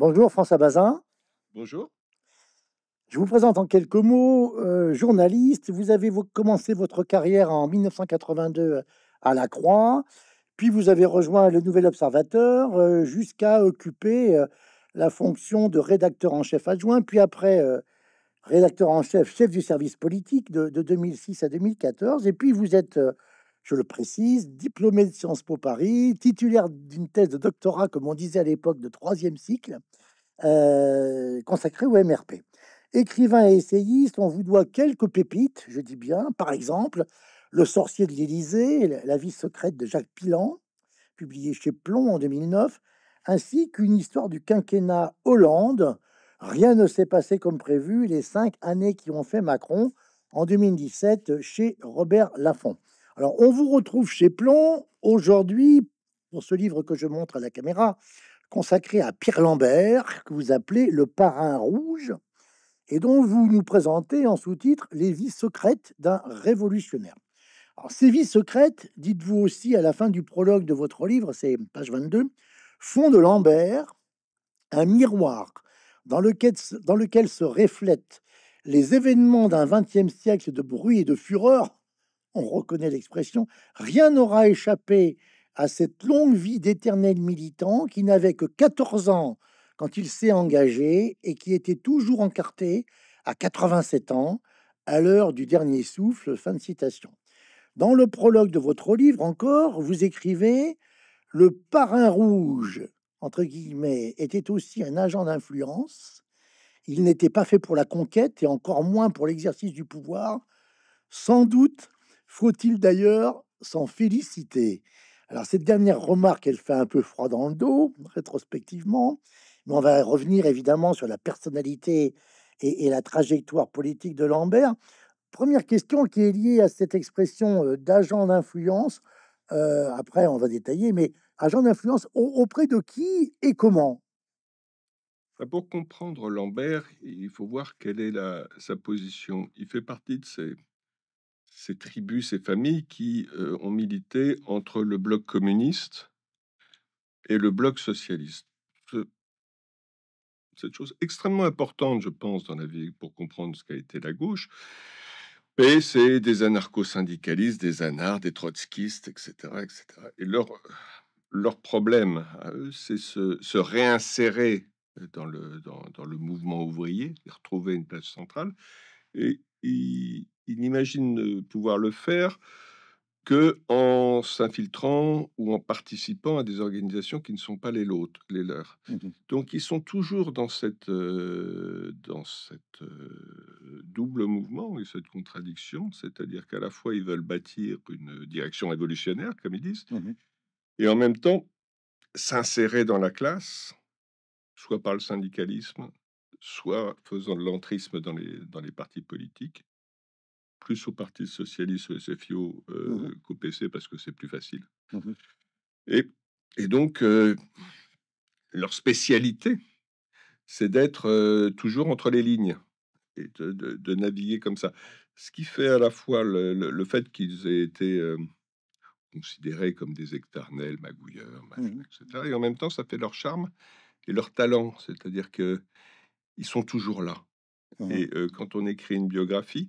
Bonjour François Bazin. Bonjour. Je vous présente en quelques mots, euh, journaliste, vous avez commencé votre carrière en 1982 euh, à La Croix, puis vous avez rejoint le Nouvel Observateur euh, jusqu'à occuper la fonction de rédacteur en chef adjoint, puis après rédacteur en chef, chef du service politique de, 2006 à 2014, et puis vous êtes je le précise, diplômé de Sciences Po Paris, titulaire d'une thèse de doctorat, comme on disait à l'époque, de troisième cycle, consacré euh, consacrée au MRP. Écrivain et essayiste, on vous doit quelques pépites, je dis bien, par exemple, Le sorcier de l'Élysée, La vie secrète de Jacques Pilan, publié chez Plomb en 2009, ainsi qu'une histoire du quinquennat Hollande, Rien ne s'est passé comme prévu, les cinq années qui ont fait Macron en 2017 chez Robert Laffont. Alors, on vous retrouve chez Plomb aujourd'hui pour ce livre que je montre à la caméra, consacré à Pierre Lambert, que vous appelez Le Parrain Rouge, et dont vous nous présentez en sous-titre Les vies secrètes d'un révolutionnaire. Alors, ces vies secrètes, dites-vous aussi à la fin du prologue de votre livre, c'est page 22, font de Lambert un miroir dans lequel, dans lequel se reflètent les événements d'un XXe siècle de bruit et de fureur on reconnaît l'expression, rien n'aura échappé à cette longue vie d'éternel militant qui n'avait que 14 ans quand il s'est engagé et qui était toujours encarté à 87 ans, à l'heure du dernier souffle. Fin de citation. Dans le prologue de votre livre encore, vous écrivez Le parrain rouge, entre guillemets, était aussi un agent d'influence. Il n'était pas fait pour la conquête et encore moins pour l'exercice du pouvoir, sans doute faut-il d'ailleurs s'en féliciter Alors cette dernière remarque, elle fait un peu froid dans le dos, rétrospectivement, mais on va revenir évidemment sur la personnalité et, la trajectoire politique de Lambert. Première question qui est liée à cette expression euh, d'agent d'influence. Euh, après, on va détailler, mais agent d'influence auprès de qui et comment bah, pour comprendre Lambert, il faut voir quelle est sa position. Il fait partie de ces ces tribus, ces familles qui euh, ont milité entre le bloc communiste et le bloc socialiste. Cette chose extrêmement importante, je pense, dans la vie pour comprendre ce qu'a été la gauche. Et c'est des anarcho-syndicalistes, des anards, des trotskistes, etc. etc. Et leur, leur problème à eux, c'est se, se, réinsérer dans le, dans, le mouvement ouvrier, retrouver une place centrale. Et, et ils n'imaginent pouvoir le faire que en s'infiltrant ou en participant à des organisations qui ne sont pas les, les leurs. Mmh Donc ils sont toujours dans cette euh, dans euh, double mouvement et cette contradiction, c'est-à-dire qu'à la fois ils veulent bâtir une direction révolutionnaire comme ils disent mmh et en même temps s'insérer dans la classe soit par le syndicalisme, soit faisant de l'entrisme dans les dans les partis politiques plus au Parti socialiste, au SFIO euh, mmh qu'au PC parce que c'est plus facile. Mmh et, et, donc, euh, leur spécialité, c'est d'être euh, toujours entre les lignes et de, naviguer comme ça. Ce qui fait à la fois le, fait qu'ils aient été considérés comme des éternels magouilleurs, mmh etc. Et en même temps, ça fait leur charme et leur talent. C'est-à-dire que ils sont toujours là. Et quand on écrit une biographie,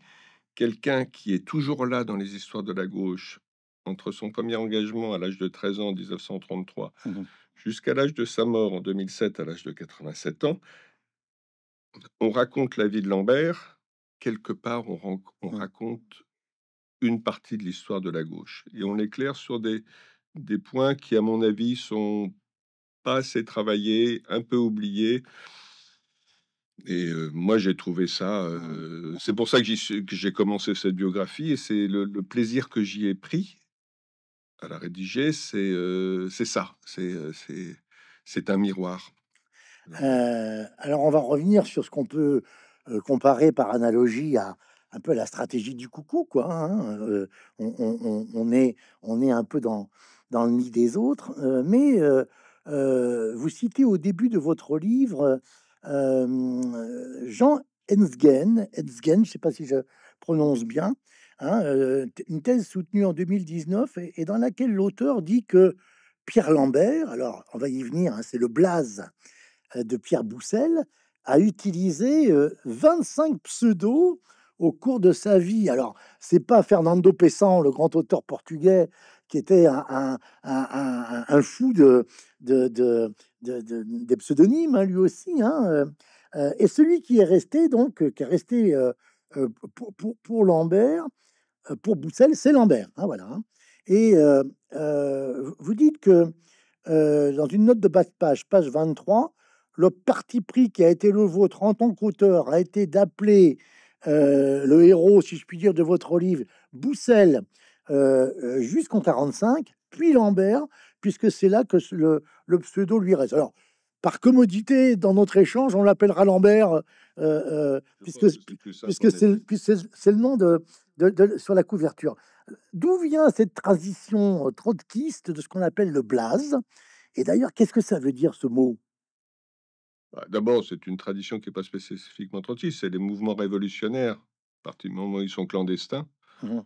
quelqu'un qui est toujours là dans les histoires de la gauche, entre son premier engagement à l'âge de 13 ans en 1933 mmh jusqu'à l'âge de sa mort en 2007 à l'âge de 87 ans, on raconte la vie de Lambert, quelque part on, raconte une partie de l'histoire de la gauche. Et on éclaire sur des, des points qui, à mon avis, sont pas assez travaillés, un peu oubliés. Et moi, j'ai trouvé ça. Ah, c'est pour ça que, j'ai commencé cette biographie et c'est le, plaisir que j'y ai pris à la rédiger. C'est ça. C'est un miroir. Euh, alors, on va revenir sur ce qu'on peut comparer par analogie à un peu la stratégie du coucou, quoi. Hein, on, est, on est un peu dans, dans le nid des autres, mais. vous citez au début de votre livre Jean Enzgen, je ne sais pas si je prononce bien, hein, une thèse soutenue en 2019 et, dans laquelle l'auteur dit que Pierre Lambert, alors on va y venir, hein, c'est le blaze de Pierre Boussel, a utilisé 25 pseudos au cours de sa vie. Alors, c'est pas Fernando Pessan, le grand auteur portugais, qui était un, fou de, des pseudonymes, hein, lui aussi. Hein, euh, euh, et celui qui est resté, donc, euh, qui est resté pour, pour, Lambert, pour Boussel, c'est Lambert. Hein, voilà. Et vous dites que dans une note de bas de page, page 23, le parti pris qui a été le vôtre en tant qu'auteur a été d'appeler le héros, si je puis dire, de votre livre, Boussel, jusqu'en 45, puis Lambert, puisque c'est là que le, le pseudo lui reste. Alors, par commodité, dans notre échange, on l'appellera Lambert, euh, euh, puisque, c'est le nom de, sur la couverture. D'où vient cette transition euh, trotskiste de ce qu'on appelle le blaze Et d'ailleurs, qu'est-ce que ça veut dire ce mot bah, D'abord, c'est une tradition qui n'est pas spécifiquement trotskiste, c'est les mouvements révolutionnaires, à partir du moment où ils sont clandestins. Mmh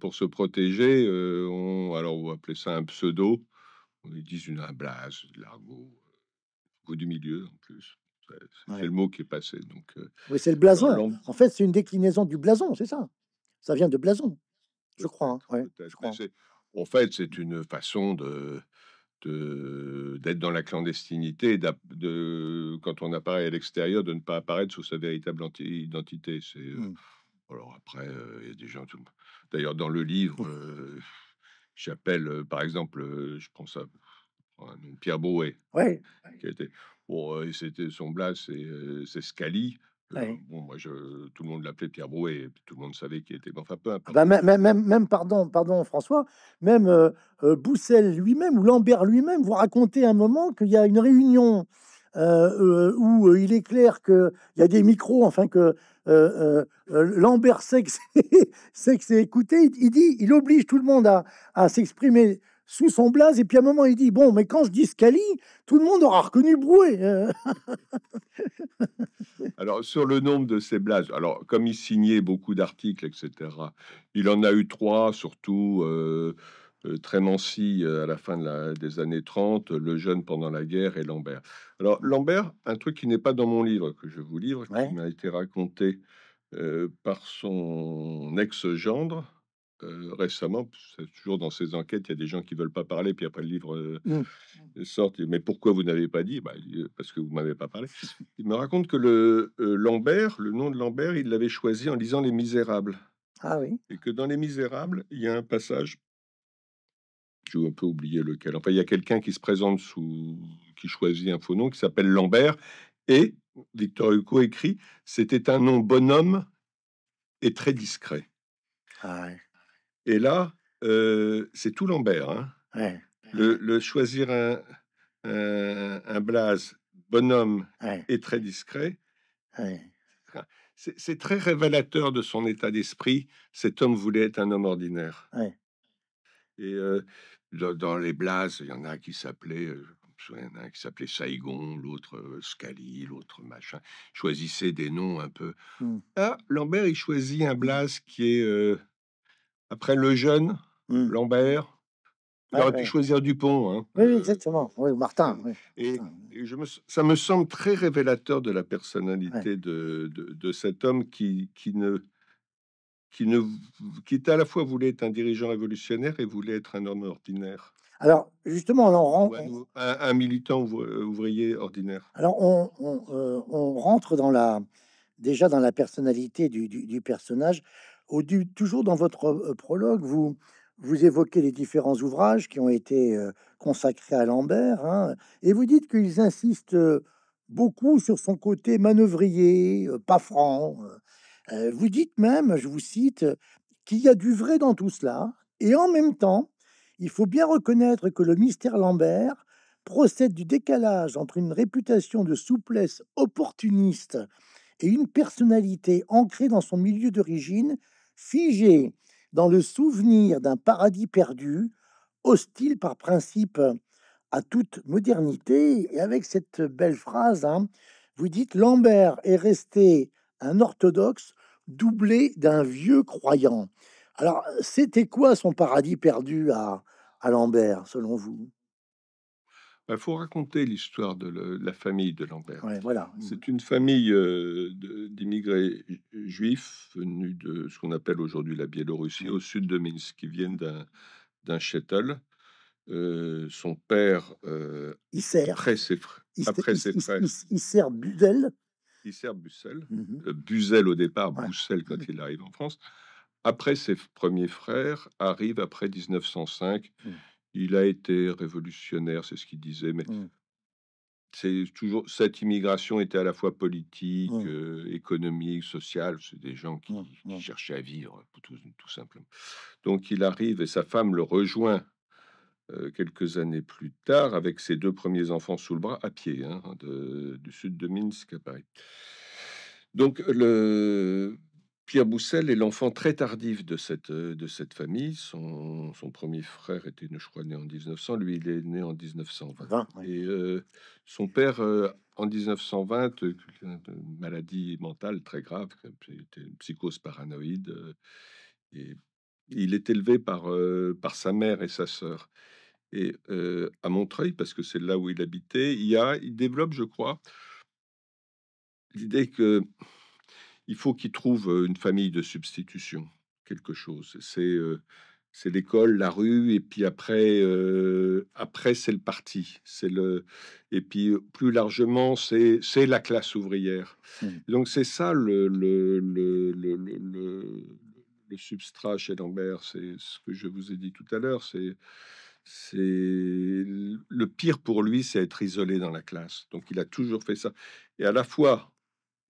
pour se protéger, on, alors on va appeler ça un pseudo, on utilise une, un blase, l'argot, euh, au du milieu en plus. C'est le mot qui est passé. Donc, euh, oui, c'est le blason. En fait, c'est une déclinaison du blason, c'est ça. Ça vient de blason, je crois. Hein. Hein. En fait, c'est une façon de d'être dans la clandestinité, de, quand on apparaît à l'extérieur, de ne pas apparaître sous sa véritable identité. C'est euh, mmh. alors après, il y a des gens. D'ailleurs, dans le livre, J'appelle, par exemple, je pense à Pierre Brouet. Ouais. Qui était, bon, c'était son blase c'est Scali. bon, moi, je, tout le monde l'appelait Pierre Brouet, tout le monde savait qu'il était. Enfin, peu ah bah, importe. même, même, même, pardon, pardon, François, même Boussel lui-même ou Lambert lui-même vous raconter un moment qu'il y a une réunion où il est clair qu'il y a des micros, enfin que euh, euh, euh, Lambert sait que c'est écouté, il, dit, il oblige tout le monde à, s'exprimer sous son blase, et puis à un moment, il dit, bon, mais quand je dis Scali, tout le monde aura reconnu Brouet. alors, sur le nombre de ses blases, alors, comme il signait beaucoup d'articles, etc., il en a eu trois, surtout... Euh, Trémancy euh, à la fin des années 30, Le Jeune pendant la guerre et Lambert. Alors Lambert, un truc qui n'est pas dans mon livre, que je vous livre, qui m'a été raconté euh, par son ex-gendre. récemment, toujours dans ces enquêtes, il y a des gens qui veulent pas parler, puis après le livre mmh. Mmh. sort. Mais pourquoi vous n'avez pas bah, dit Parce que vous m'avez pas parlé. Il me raconte que le Lambert, le nom de Lambert, il l'avait choisi en lisant Les Misérables. Ah et que dans Les Misérables, il y a un passage j'ai un peu oublié lequel. Enfin, il y a quelqu'un qui se présente sous, qui choisit un faux nom, qui s'appelle Lambert, et Victor Hugo écrit, c'était un nom bonhomme et très discret. Ah et là, euh, c'est tout Lambert. Hein. Le, choisir un, un, un bonhomme et très discret, ah, c'est très révélateur de son état d'esprit. Cet homme voulait être un homme ordinaire. Et euh, dans, les blases, il y en a un qui s'appelait, euh, y en a qui s'appelait Saigon, l'autre euh, Scali, l'autre machin. Choisissez des noms un peu. Là, mmh. ah, Lambert, il choisit un blase qui est euh, après le jeune mmh. Lambert. Il ah aurait pu choisir Dupont. Hein. Oui, exactement. Oui, Martin. Et, je me, ça me semble très révélateur de la personnalité de, de, de, cet homme qui, qui ne qui, ne, qui à la fois voulait être un dirigeant révolutionnaire et voulait être un homme ordinaire. Alors, justement, on rend... Un, un, militant euh, ouvrier ordinaire. Alors, euh, on, rentre dans la, déjà dans la personnalité du, personnage. Au, du, toujours dans votre euh, prologue, vous, vous évoquez les différents ouvrages qui ont été consacrés à Lambert, hein, et vous dites qu'ils insistent beaucoup sur son côté manœuvrier, pas franc, vous dites même, je vous cite, qu'il y a du vrai dans tout cela, et en même temps, il faut bien reconnaître que le mystère Lambert procède du décalage entre une réputation de souplesse opportuniste et une personnalité ancrée dans son milieu d'origine, figée dans le souvenir d'un paradis perdu, hostile par principe à toute modernité. Et avec cette belle phrase, hein, vous dites Lambert est resté un orthodoxe doublé d'un vieux croyant. Alors, c'était quoi son paradis perdu à, à Lambert, selon vous il bah, faut raconter l'histoire de la famille de Lambert. voilà. Mmh. C'est une famille euh, d'immigrés juifs venus de ce qu'on appelle aujourd'hui la Biélorussie, au sud de Minsk, qui viennent d'un chétel. Euh, son père, euh, il sert. après ses, après frères, Budel, Bussel, mhm. euh, Buzel au départ, ouais. quand mhm. il arrive en France. Après ses premiers frères, arrive après 1905. Mhm. Il a été révolutionnaire, c'est ce qu'il disait, mais c'est toujours cette immigration était à la fois politique, euh, économique, sociale. C'est des gens qui, cherchaient à vivre, tout simplement. Donc il arrive et sa femme le rejoint euh, quelques années plus tard avec ses deux premiers enfants sous le bras à pied hein, du sud de Minsk à Paris. Donc le Pierre Boussel est l'enfant très tardif de cette, euh, de cette famille. Son, premier frère était, je crois, né en 1900. Lui, il est né en 1920. Et euh, son père, en 1920, maladie mentale très grave, psychose paranoïde. et il est élevé par, par sa mère et sa sœur et à Montreuil, parce que c'est là où il habitait, il, y a, il développe, je crois, l'idée que il faut qu'il trouve une famille de substitution, quelque chose. C'est l'école, la rue, et puis après, après c'est le parti. C'est le, et puis plus largement, c'est, la classe ouvrière. Mmh. Donc c'est ça le le, le, substrat chez Lambert. C'est ce que je vous ai dit tout à l'heure. C'est c'est le pire pour lui, c'est être isolé dans la classe. Donc il a toujours fait ça. Et à la fois,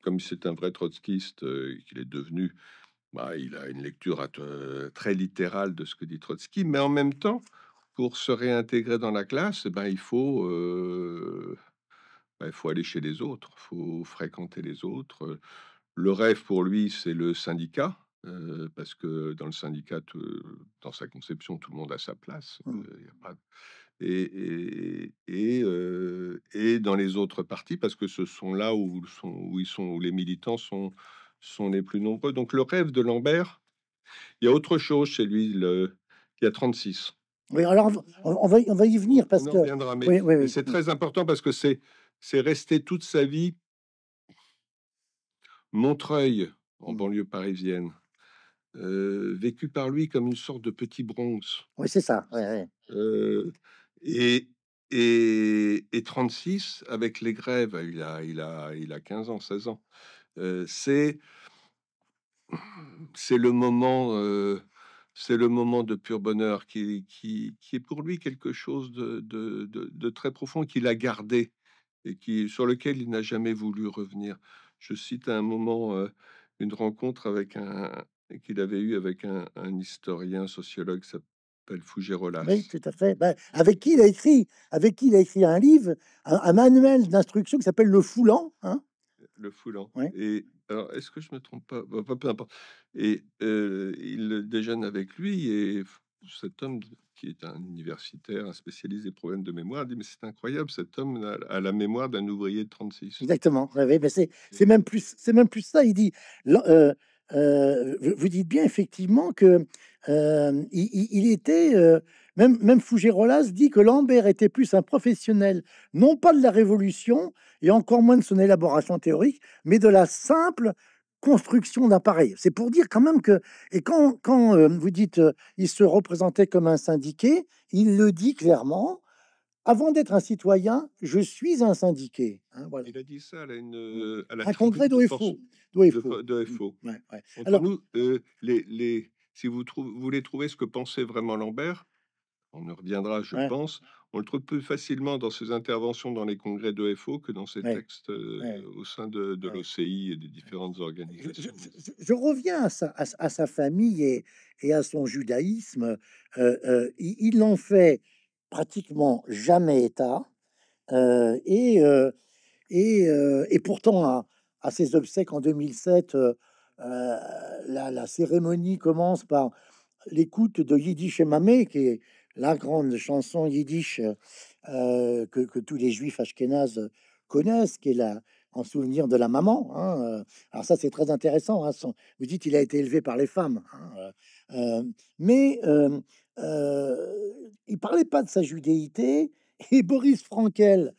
comme c'est un vrai trotskiste euh, qu'il est devenu, bah, il a une lecture euh, très littérale de ce que dit Trotsky, mais en même temps, pour se réintégrer dans la classe, eh ben, il faut euh, bah, il faut aller chez les autres, faut fréquenter les autres. Le rêve pour lui, c'est le syndicat parce que dans le syndicat, dans sa conception, tout le monde a sa place. Mmh. a pas... Et, et, et, dans les autres partis, parce que ce sont là où, sont, où, ils sont, où les militants sont, sont les plus nombreux. Donc le rêve de Lambert, il y a autre chose chez lui, le, il y a 36. Oui, alors on va, on va y venir parce que c'est très important parce que c'est c'est resté toute sa vie Montreuil en mmh. banlieue parisienne vécu par lui comme une sorte de petit bronze. Oui, c'est ça. et, et, et 36, avec les grèves, il a, il a, il a 15 ans, 16 ans. c'est c'est le moment c'est le moment de pur bonheur qui, qui, est pour lui quelque chose de, de, très profond qu'il a gardé et qui sur lequel il n'a jamais voulu revenir je cite à un moment une rencontre avec un, qu'il avait eu avec un, un historien sociologue s'appelle Fougérolas. Oui, tout à fait. Ben, avec qui il a écrit, avec qui il a écrit un livre, un, manuel d'instruction qui s'appelle Le Foulant. Hein. le Foulant. Et alors, est-ce que je me trompe pas, Peu importe. Et euh, il déjeune avec lui et cet homme qui est un universitaire, un spécialiste des problèmes de mémoire, dit mais c'est incroyable, cet homme a, la mémoire d'un ouvrier de 36. Exactement. mais c'est, même plus, c'est même plus ça. Il dit. Euh, vous dites bien effectivement que euh, il, était euh, même, même dit que Lambert était plus un professionnel, non pas de la révolution, et encore moins de son élaboration théorique, mais de la simple construction d'appareils, C'est pour dire quand même que... Et quand, vous dites il se représentait comme un syndiqué, il le dit clairement, avant d'être un citoyen, je suis un syndiqué. Hein, voilà. Il a dit ça à, une, à euh, la un congrès d'OFO. De, FO. Mmh, Alors, nous, euh, les, si vous, voulez trouver ce que pensait vraiment Lambert, on y reviendra, je pense, on le trouve plus facilement dans ses interventions dans les congrès de FO que dans ses textes euh, au sein de, l'OCI et des différentes organisations. Je, reviens à sa, famille et, à son judaïsme. il, il, en fait pratiquement jamais état, euh, et, euh, euh, et, pourtant, à, ses obsèques en 2007, la, cérémonie commence par l'écoute de Yiddish et Mamé qui est la grande chanson yiddish que, tous les juifs ashkénazes connaissent, qui est la, en souvenir de la maman. Hein, Alors ça, c'est très intéressant. Hein, vous dites il a été élevé par les femmes. Hein, mais euh, il parlait pas de sa judéité. Et Boris Frankel,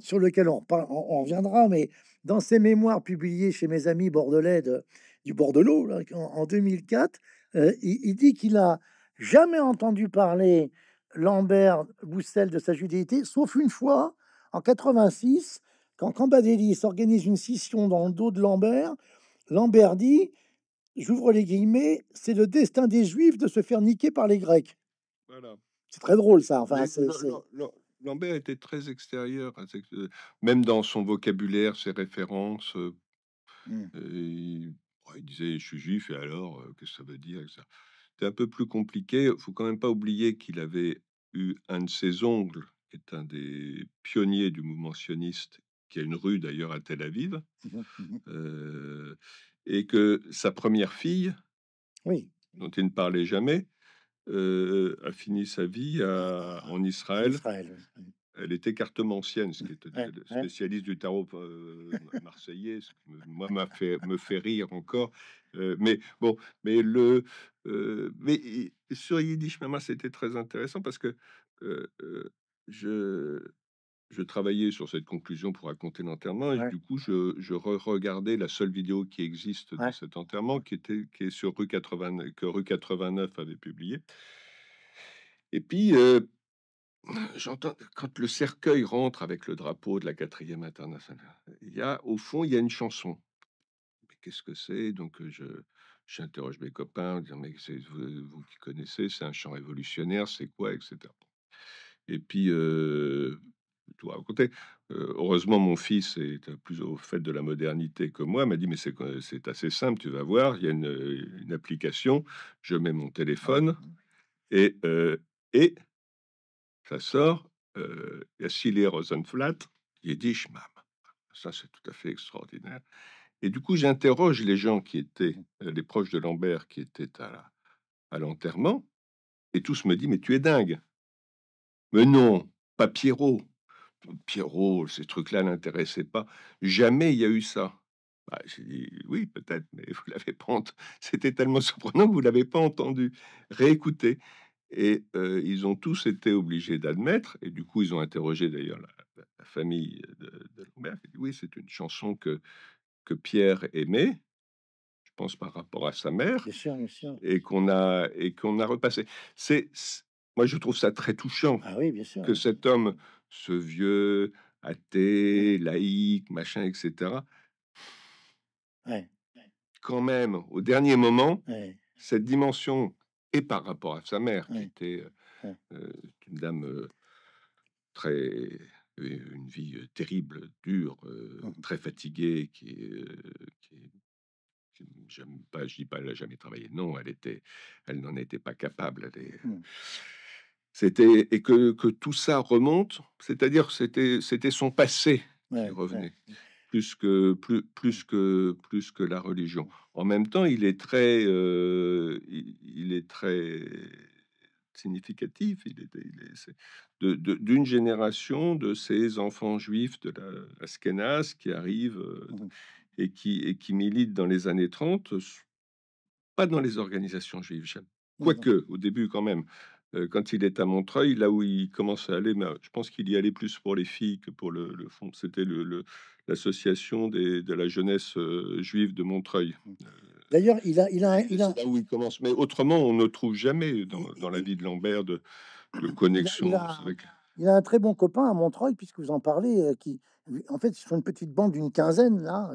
sur lequel on, on, reviendra, mais dans ses mémoires publiées chez mes amis bordelais du Bordelot en, en, 2004, euh, il, dit qu'il a jamais entendu parler Lambert Boussel de sa judéité, sauf une fois en 86, quand Cambadélis organise une scission dans le dos de Lambert. Lambert dit j'ouvre les guillemets, c'est le destin des Juifs de se faire niquer par les Grecs. Voilà. C'est très drôle ça. Enfin, Lambert était très extérieur, euh, même dans son vocabulaire, ses références. Euh, mmh. Il, disait Je suis juif, et alors, euh, qu'est-ce que ça veut dire C'est un peu plus compliqué. Il faut quand même pas oublier qu'il avait eu un de ses ongles, qui est un des pionniers du mouvement sioniste, qui a une rue d'ailleurs à Tel Aviv. Mmh mmh et que sa première fille, oui. dont il ne parlait jamais, euh, a fini sa vie en Israël. Elle était cartomancienne, ce qui spécialiste du tarot euh, marseillais, ce qui me, moi m'a fait me fait rire encore. Euh, mais bon, mais le mais sur Yiddish Mama, c'était très intéressant parce que je je travaillais sur cette conclusion pour raconter l'enterrement, et du coup, je, regardais la seule vidéo qui existe de cet enterrement, qui, était, qui est sur Rue 89, que Rue 89 avait publié. Et puis, euh, j'entends, quand le cercueil rentre avec le drapeau de la quatrième internationale, il y a, au fond, il y a une chanson. Mais qu'est-ce que c'est Donc, euh, je, j'interroge mes copains, Je dis mais vous, vous qui connaissez, c'est un chant révolutionnaire, c'est quoi, etc. Et puis, euh, tout raconter. heureusement, mon fils est plus au fait de la modernité que moi. M'a dit mais c'est assez simple, tu vas voir. Il y a une, application. Je mets mon ah téléphone et et ça sort. Euh, Yassili Rosenflat, je Mam. Ça c'est tout à fait extraordinaire. Et du coup, j'interroge les gens qui étaient mmh. les proches de Lambert qui étaient à, à l'enterrement et tous me disent mais tu es dingue. Mais non, pas Pierrot. Pierrot, ces trucs-là n'intéressaient pas. Jamais il y a eu ça. Bah, j'ai dit oui, peut-être, mais vous l'avez pas entendu. C'était tellement surprenant que vous l'avez pas entendu. Réécoutez. Et euh, ils ont tous été obligés d'admettre, et du coup, ils ont interrogé d'ailleurs la, famille de, de oui, c'est une chanson que, que Pierre aimait, je pense par rapport à sa mère, bien sûr, bien sûr. et qu'on a, et a repassé. C'est, moi, je trouve ça très touchant ah oui, bien sûr, que cet homme ce vieux athée, laïque, machin, etc. Quand même, au dernier moment, cette dimension, et par rapport à sa mère, qui était euh, euh, une dame euh, très une vie terrible, dure, mmh très fatiguée, qui, qui j'aime pas, je dis pas, elle a jamais travaillé. Non, elle était, elle n'en était pas capable. Elle mmh. C'était et que, que, tout ça remonte, c'est-à-dire que c'était c'était son passé qui revenait plus que plus plus que plus que la religion. En même temps, il est très euh, il, est très significatif. Il est, il d'une génération de ces enfants juifs de la, Skenaz qui arrivent euh, mmh et qui et qui militent dans les années 30, pas dans les organisations juives, quoique au début quand même quand il est à Montreuil, là où il commence à aller, mais ben, je pense qu'il y allait plus pour les filles que pour le, fond. C'était l'association de la jeunesse juive de Montreuil. Mmh. D'ailleurs, il a, il a, il a... là où il commence. Mais autrement, on ne trouve jamais dans, la vie de Lambert de, de connexion. Il a, avec... il a, un très bon copain à Montreuil, puisque vous en parlez, qui, en fait, sur une petite bande d'une quinzaine là,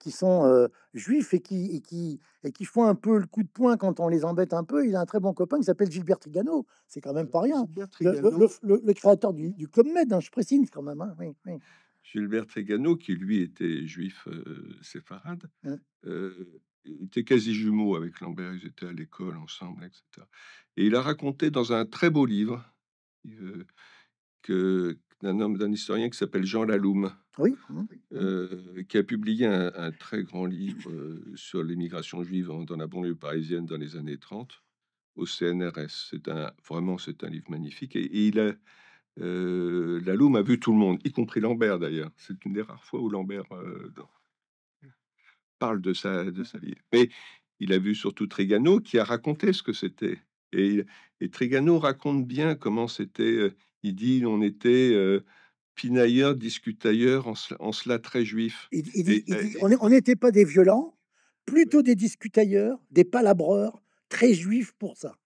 qui sont juifs et qui, et qui, et qui font un peu le coup de poing quand on les embête un peu. Il a un très bon copain qui s'appelle Gilbert Trigano. C'est quand même pas rien. Le, créateur du, du Club Med, hein, je précise quand même. Hein. Gilbert Trigano, qui lui était juif séfarade, hein. était quasi jumeau avec Lambert. Ils étaient à l'école ensemble, etc. Et il a raconté dans un très beau livre que d'un homme, d'un historien qui s'appelle Jean Laloum, euh, qui a publié un, très grand livre euh, sur l'émigration juive dans la banlieue parisienne dans les années 30 au CNRS. C'est un vraiment c'est un livre magnifique et, il a euh, Laloum a vu tout le monde, y compris Lambert d'ailleurs. C'est une des rares fois où Lambert euh, parle de sa de sa vie. Mais il a vu surtout Trigano qui a raconté ce que c'était. Et, et Trigano raconte bien comment c'était il dit on était pinailleurs, discutailleurs, en, en, cela très juifs. on n'était pas des violents, plutôt des discutailleurs, des palabreurs, très juifs pour ça.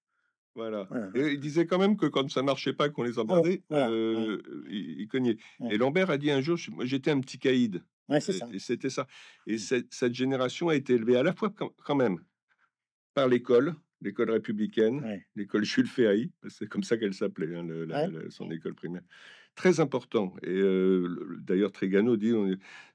Voilà. il disait quand même que quand ça marchait pas, qu'on les emmerdait, il, cognait. Et Lambert a dit un jour j'étais un petit caïd. et c'était ça. Et mmh. cette génération a été élevée à la fois quand même par l'école, l'école républicaine, l'école Chulféaï, c'est comme ça qu'elle s'appelait, hein, son école primaire. Très important. Et euh, d'ailleurs, Trigano dit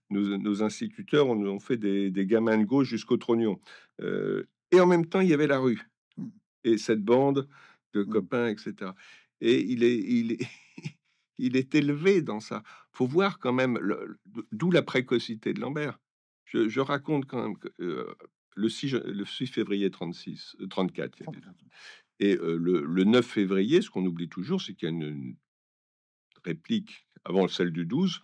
nos, instituteurs ont fait des, gamins de gauche jusqu'au trognon. Euh, et en même temps, il y avait la rue mmh. et cette bande de copains, etc. Et il est, il est, il est élevé dans ça. Faut voir quand même, d'où la précocité de Lambert. Je, raconte quand même que, euh, le 6, février 36, 34. Euh, et euh, le, le, 9 février, ce qu'on oublie toujours, c'est qu'il y a une, réplique avant celle du 12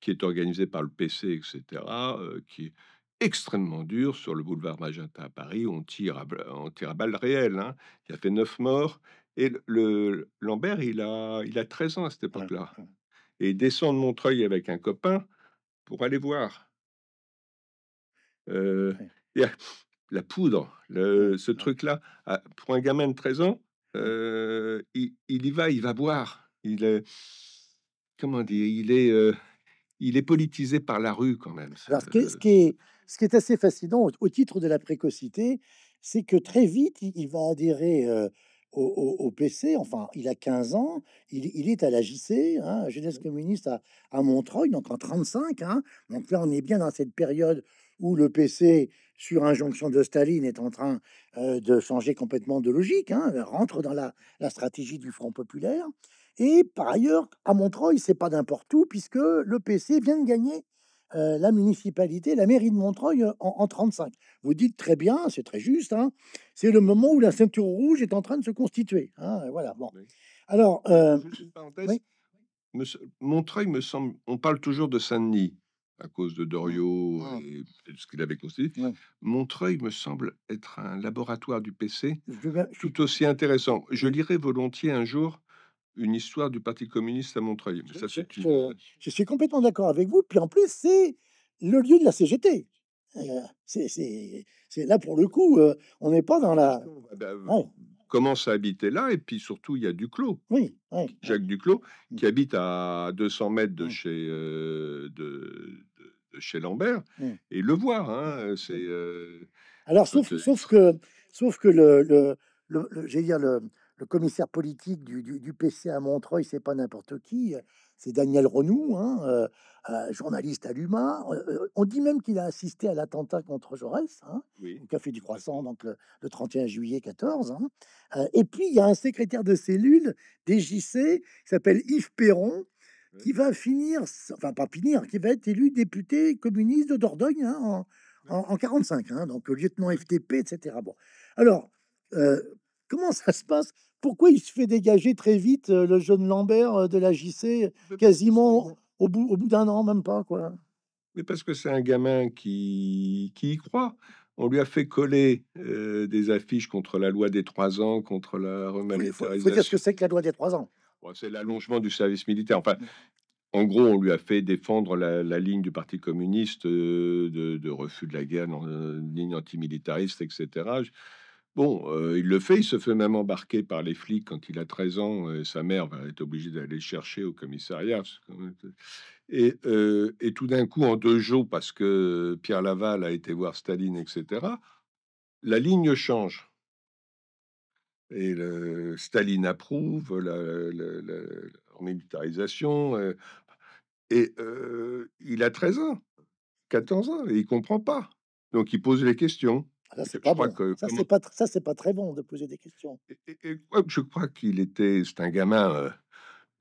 qui est organisée par le PC, etc., euh, qui est extrêmement dure sur le boulevard Magenta à Paris. On tire à, on tire à balles réelles. Hein. a fait neuf morts. Et le, Lambert, il a, il a 13 ans à cette époque-là. Et descend de Montreuil avec un copain pour aller voir. Ah, la poudre, mmh. ce truc-là, ah, pour un gamin de 13 ans, mmh. euh, il, y va, il va boire. Il est, comment dire, il est, euh, il est politisé par la rue quand même. ce, qui est, assez fascinant au, titre de la précocité, c'est que très vite, il va adhérer euh, au, PC. Enfin, il a 15 ans, il, est à la JC, hein, Jeunesse mmh. communiste à, Montreuil, donc en 35. Hein. Donc là, on est bien dans cette période où le PC sur injonction de Staline, est en train de changer complètement de logique, hein, rentre dans la, stratégie du Front populaire. Et par ailleurs, à Montreuil, c'est pas n'importe où, puisque le PC vient de gagner la municipalité, la mairie de Montreuil en, 1935. Vous dites très bien, c'est très juste, hein, c'est le moment où la ceinture rouge est en train de se constituer. Hein, voilà, bon. Alors. Montreuil me semble. On parle toujours de Saint-Denis à cause de mmh. Doriot mmh. et de ce qu'il avait constitué. Montreuil me semble être un laboratoire du PC tout aussi intéressant. Je lirai volontiers un jour une histoire du Parti communiste à Montreuil. je, suis complètement d'accord avec vous. Puis en plus, c'est le lieu de la CGT. Euh, c'est là pour le coup, euh, on n'est pas dans la. Bah, bah, commence à habiter là. Et puis surtout, il y a Duclos. Jacques Duclos, mmh. qui habite à 200 mètres de mmh. chez, euh, de, chez Lambert. Mmh. Et le voir, hein, euh, c'est. Euh, Alors, sauf, sauf, que, sauf que le, le, le, dire, le, commissaire politique du, du, du PC à Montreuil, c'est pas n'importe qui c'est Daniel Renou, hein, euh, euh, journaliste à l'UMA. Euh, on dit même qu'il a assisté à l'attentat contre Jaurès, hein, au Café du Croissant, donc le, 31 juillet 14. Hein. et puis, il y a un secrétaire de cellule JC qui s'appelle Yves Perron, qui va finir, enfin pas finir, qui va être élu député communiste de Dordogne hein, en, 1945. 45, donc lieutenant FTP, etc. Bon. Alors, Comment ça se passe Pourquoi il se fait dégager très vite euh, le jeune Lambert euh, de la JC, quasiment au bout, d'un an, même pas quoi Mais parce que c'est un gamin qui, qui y croit. On lui a fait coller euh, des affiches contre la loi des trois ans, contre la remanétarisation. Il faut, dire ce que c'est que la loi des trois ans. c'est l'allongement du service militaire. Enfin, mmh. en gros, on lui a fait défendre la, ligne du Parti communiste de, refus de la guerre, non, ligne antimilitariste, etc. Bon, euh, il le fait, il se fait même embarquer par les flics quand il a 13 ans. et euh, sa mère va être obligée d'aller chercher au commissariat. Euh, et, tout d'un coup, en deux jours, parce que Pierre Laval a été voir Staline, etc., la ligne change. Et Staline approuve la, la militarisation. et il a 13 ans, 14 ans, et il comprend pas. Donc il pose les questions. Ça, c'est pas pas pas très bon de poser des questions. je crois qu'il était, c'est un gamin euh,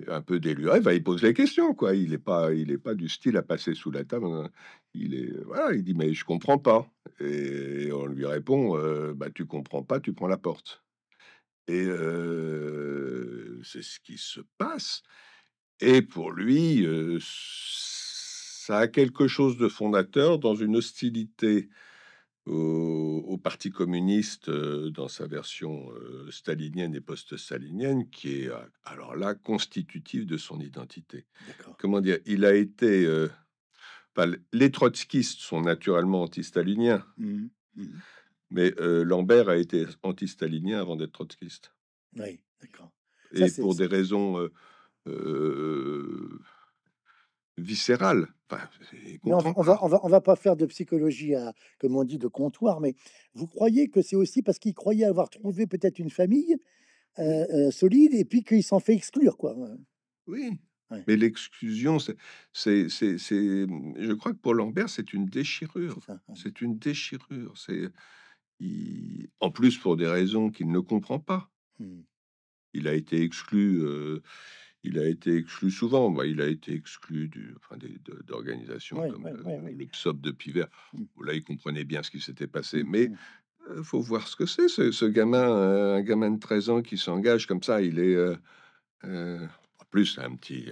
un peu déluré. Ah, il pose les questions, quoi. Il n'est pas, il est pas du style à passer sous la table. Hein. Il est, euh, voilà, il dit mais je comprends pas. Et on lui répond, «Euh, bah tu comprends pas, tu prends la porte. Et c'est ce qui se passe. Et pour lui, ça a quelque chose de fondateur dans une hostilité au, Parti communiste euh, dans sa version euh, stalinienne et post-stalinienne, qui est euh, alors là constitutive de son identité. Comment dire Il a été. les trotskistes sont naturellement anti-staliniens, mmh mmh mais Lambert a été anti-stalinien avant d'être trotskiste. Oui, d'accord. Et pour des raisons viscérale. on, va, va, pas faire de psychologie, à, comme on dit, de comptoir, mais vous croyez que c'est aussi parce qu'il croyait avoir trouvé peut-être une famille euh, euh, solide et puis qu'il s'en fait exclure, quoi. Oui. Mais l'exclusion, c'est, c'est, je crois que pour Lambert, c'est une déchirure. C'est une déchirure. C'est, en plus pour des raisons qu'il ne comprend pas. Hmm. Il a été exclu. Euh, il a été exclu souvent. Bah, il a été exclu du, enfin, d'organisations comme le, de Pivert. Mmh. Là, il comprenait bien ce qui s'était passé. Mmh, mais il mmh. faut voir ce que c'est, ce, gamin, un gamin de 13 ans qui s'engage comme ça. Il est. en plus, un petit.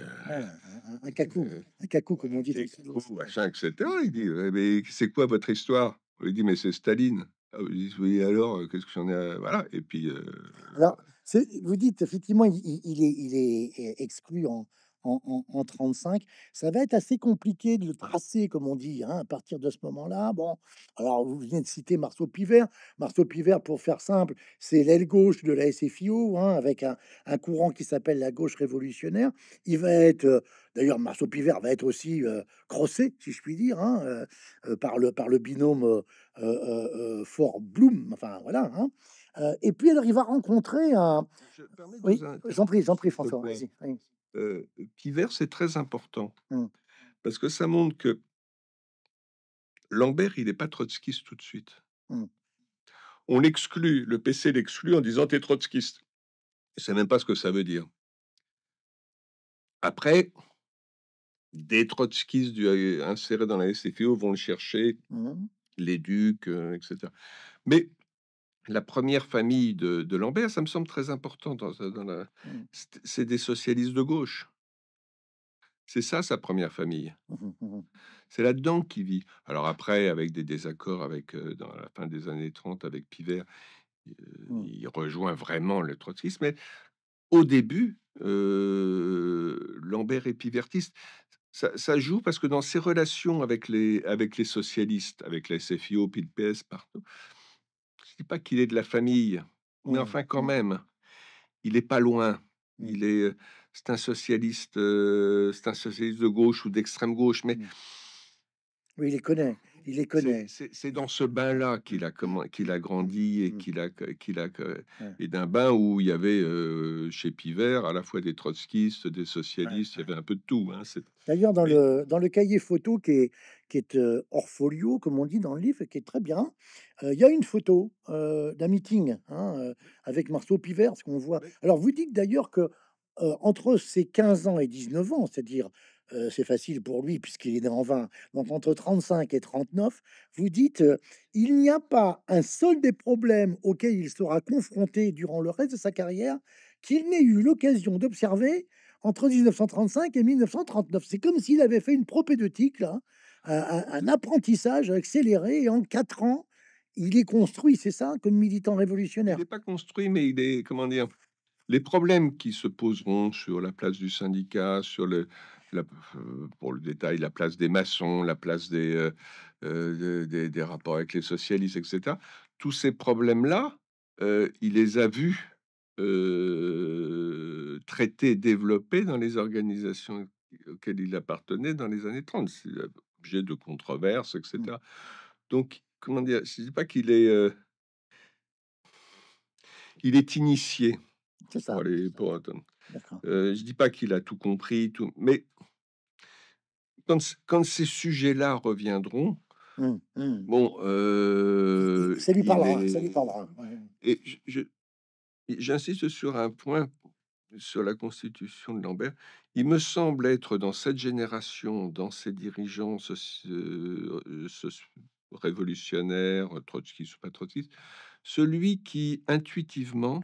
un, cacou, euh, un cacou, comme on dit. Cacou, etc. Il dit Mais c'est quoi votre histoire On lui dit Mais c'est Staline. Ah, vous Oui, alors, qu'est-ce que j'en ai Voilà. Et puis. Alors, vous dites, effectivement, il, est, il est, euh, exclu en, en, 35. Ça va être assez compliqué de le tracer, comme on dit, hein, à partir de ce moment-là. Bon, alors vous venez de citer Marceau Pivert. Marceau Pivert, pour faire simple, c'est l'aile gauche de la SFIO, hein, avec un, courant qui s'appelle la gauche révolutionnaire. Il va être, euh, d'ailleurs, Marceau Pivert va être aussi euh, crossé, si je puis dire, hein, par, le, par le binôme Fort Bloom. Enfin, voilà. Euh, et puis alors il va rencontrer un. oui, j'en prie, j'en prie, François. Vas-y. Euh, c'est très important mmh. parce que ça montre que Lambert, il n'est pas trotskiste tout de suite. Mmh. On exclut le PC l'exclut en disant t'es trotskiste. Et sait même pas ce que ça veut dire. Après, des trotskistes du, euh, insérés dans la SFIO vont le chercher, les ducs, etc. Mais la première famille de, Lambert, ça me semble très important. Euh, mmh. C'est des socialistes de gauche. C'est ça sa première famille. Mmh mmh c'est là-dedans qu'il vit. Alors après, avec des désaccords, avec euh, dans la fin des années 30, avec Pivert, euh, il rejoint vraiment le trotskisme. Mais au début, Lambert et pivertiste. Ça, joue parce que dans ses relations avec les, avec les socialistes, avec la SFIO, puis partout, dis pas qu'il est de la famille, mais enfin quand même, il n'est pas loin. Il est, euh, c'est un socialiste, euh, c'est un socialiste de gauche ou d'extrême gauche, mais mmh. oui, il les connaît il les connaît. C'est dans ce bain-là qu'il a, qu'il a grandi et mmh. qu'il a, qu'il a et d'un bain où il y avait chez Pivert à la fois des trotskistes, des socialistes, il y avait un peu de tout. Hein, D'ailleurs, dans, le, dans le cahier photo qui est, qui est comme on dit dans le livre, qui est très bien, il y a une photo d'un meeting hein, avec Marceau Pivert, ce qu'on voit. Alors, vous dites d'ailleurs que entre ses 15 ans et 19 ans, c'est-à-dire euh, c'est facile pour lui puisqu'il est né en 20. Donc entre 35 et 39, vous dites euh, il n'y a pas un seul des problèmes auxquels il sera confronté durant le reste de sa carrière qu'il n'ait eu l'occasion d'observer entre 1935 et 1939. C'est comme s'il avait fait une propédeutique, là, un, apprentissage accéléré et en quatre ans, il est construit, c'est ça, comme militant révolutionnaire. Il n'est pas construit, mais il est, comment dire, les problèmes qui se poseront sur la place du syndicat, sur le, pour le détail, la place des maçons, la place des, des, rapports avec les socialistes, etc. Tous ces problèmes-là, il les a vus euh, traités, développés dans les organisations auxquelles il appartenait dans les années 30. C'est objet de controverses, etc. Mmh. Donc, comment dire, je ne dis pas qu'il est... il est initié. C'est ça. Pour je je dis pas qu'il a tout compris, tout, mais quand, ces sujets-là reviendront, mmh, mmh. bon, ça lui parlera. Ça Et j'insiste sur un point sur la constitution de Lambert. Il me semble être dans cette génération, dans ces dirigeants révolutionnaires, trotskistes ou pas trotskistes, celui qui intuitivement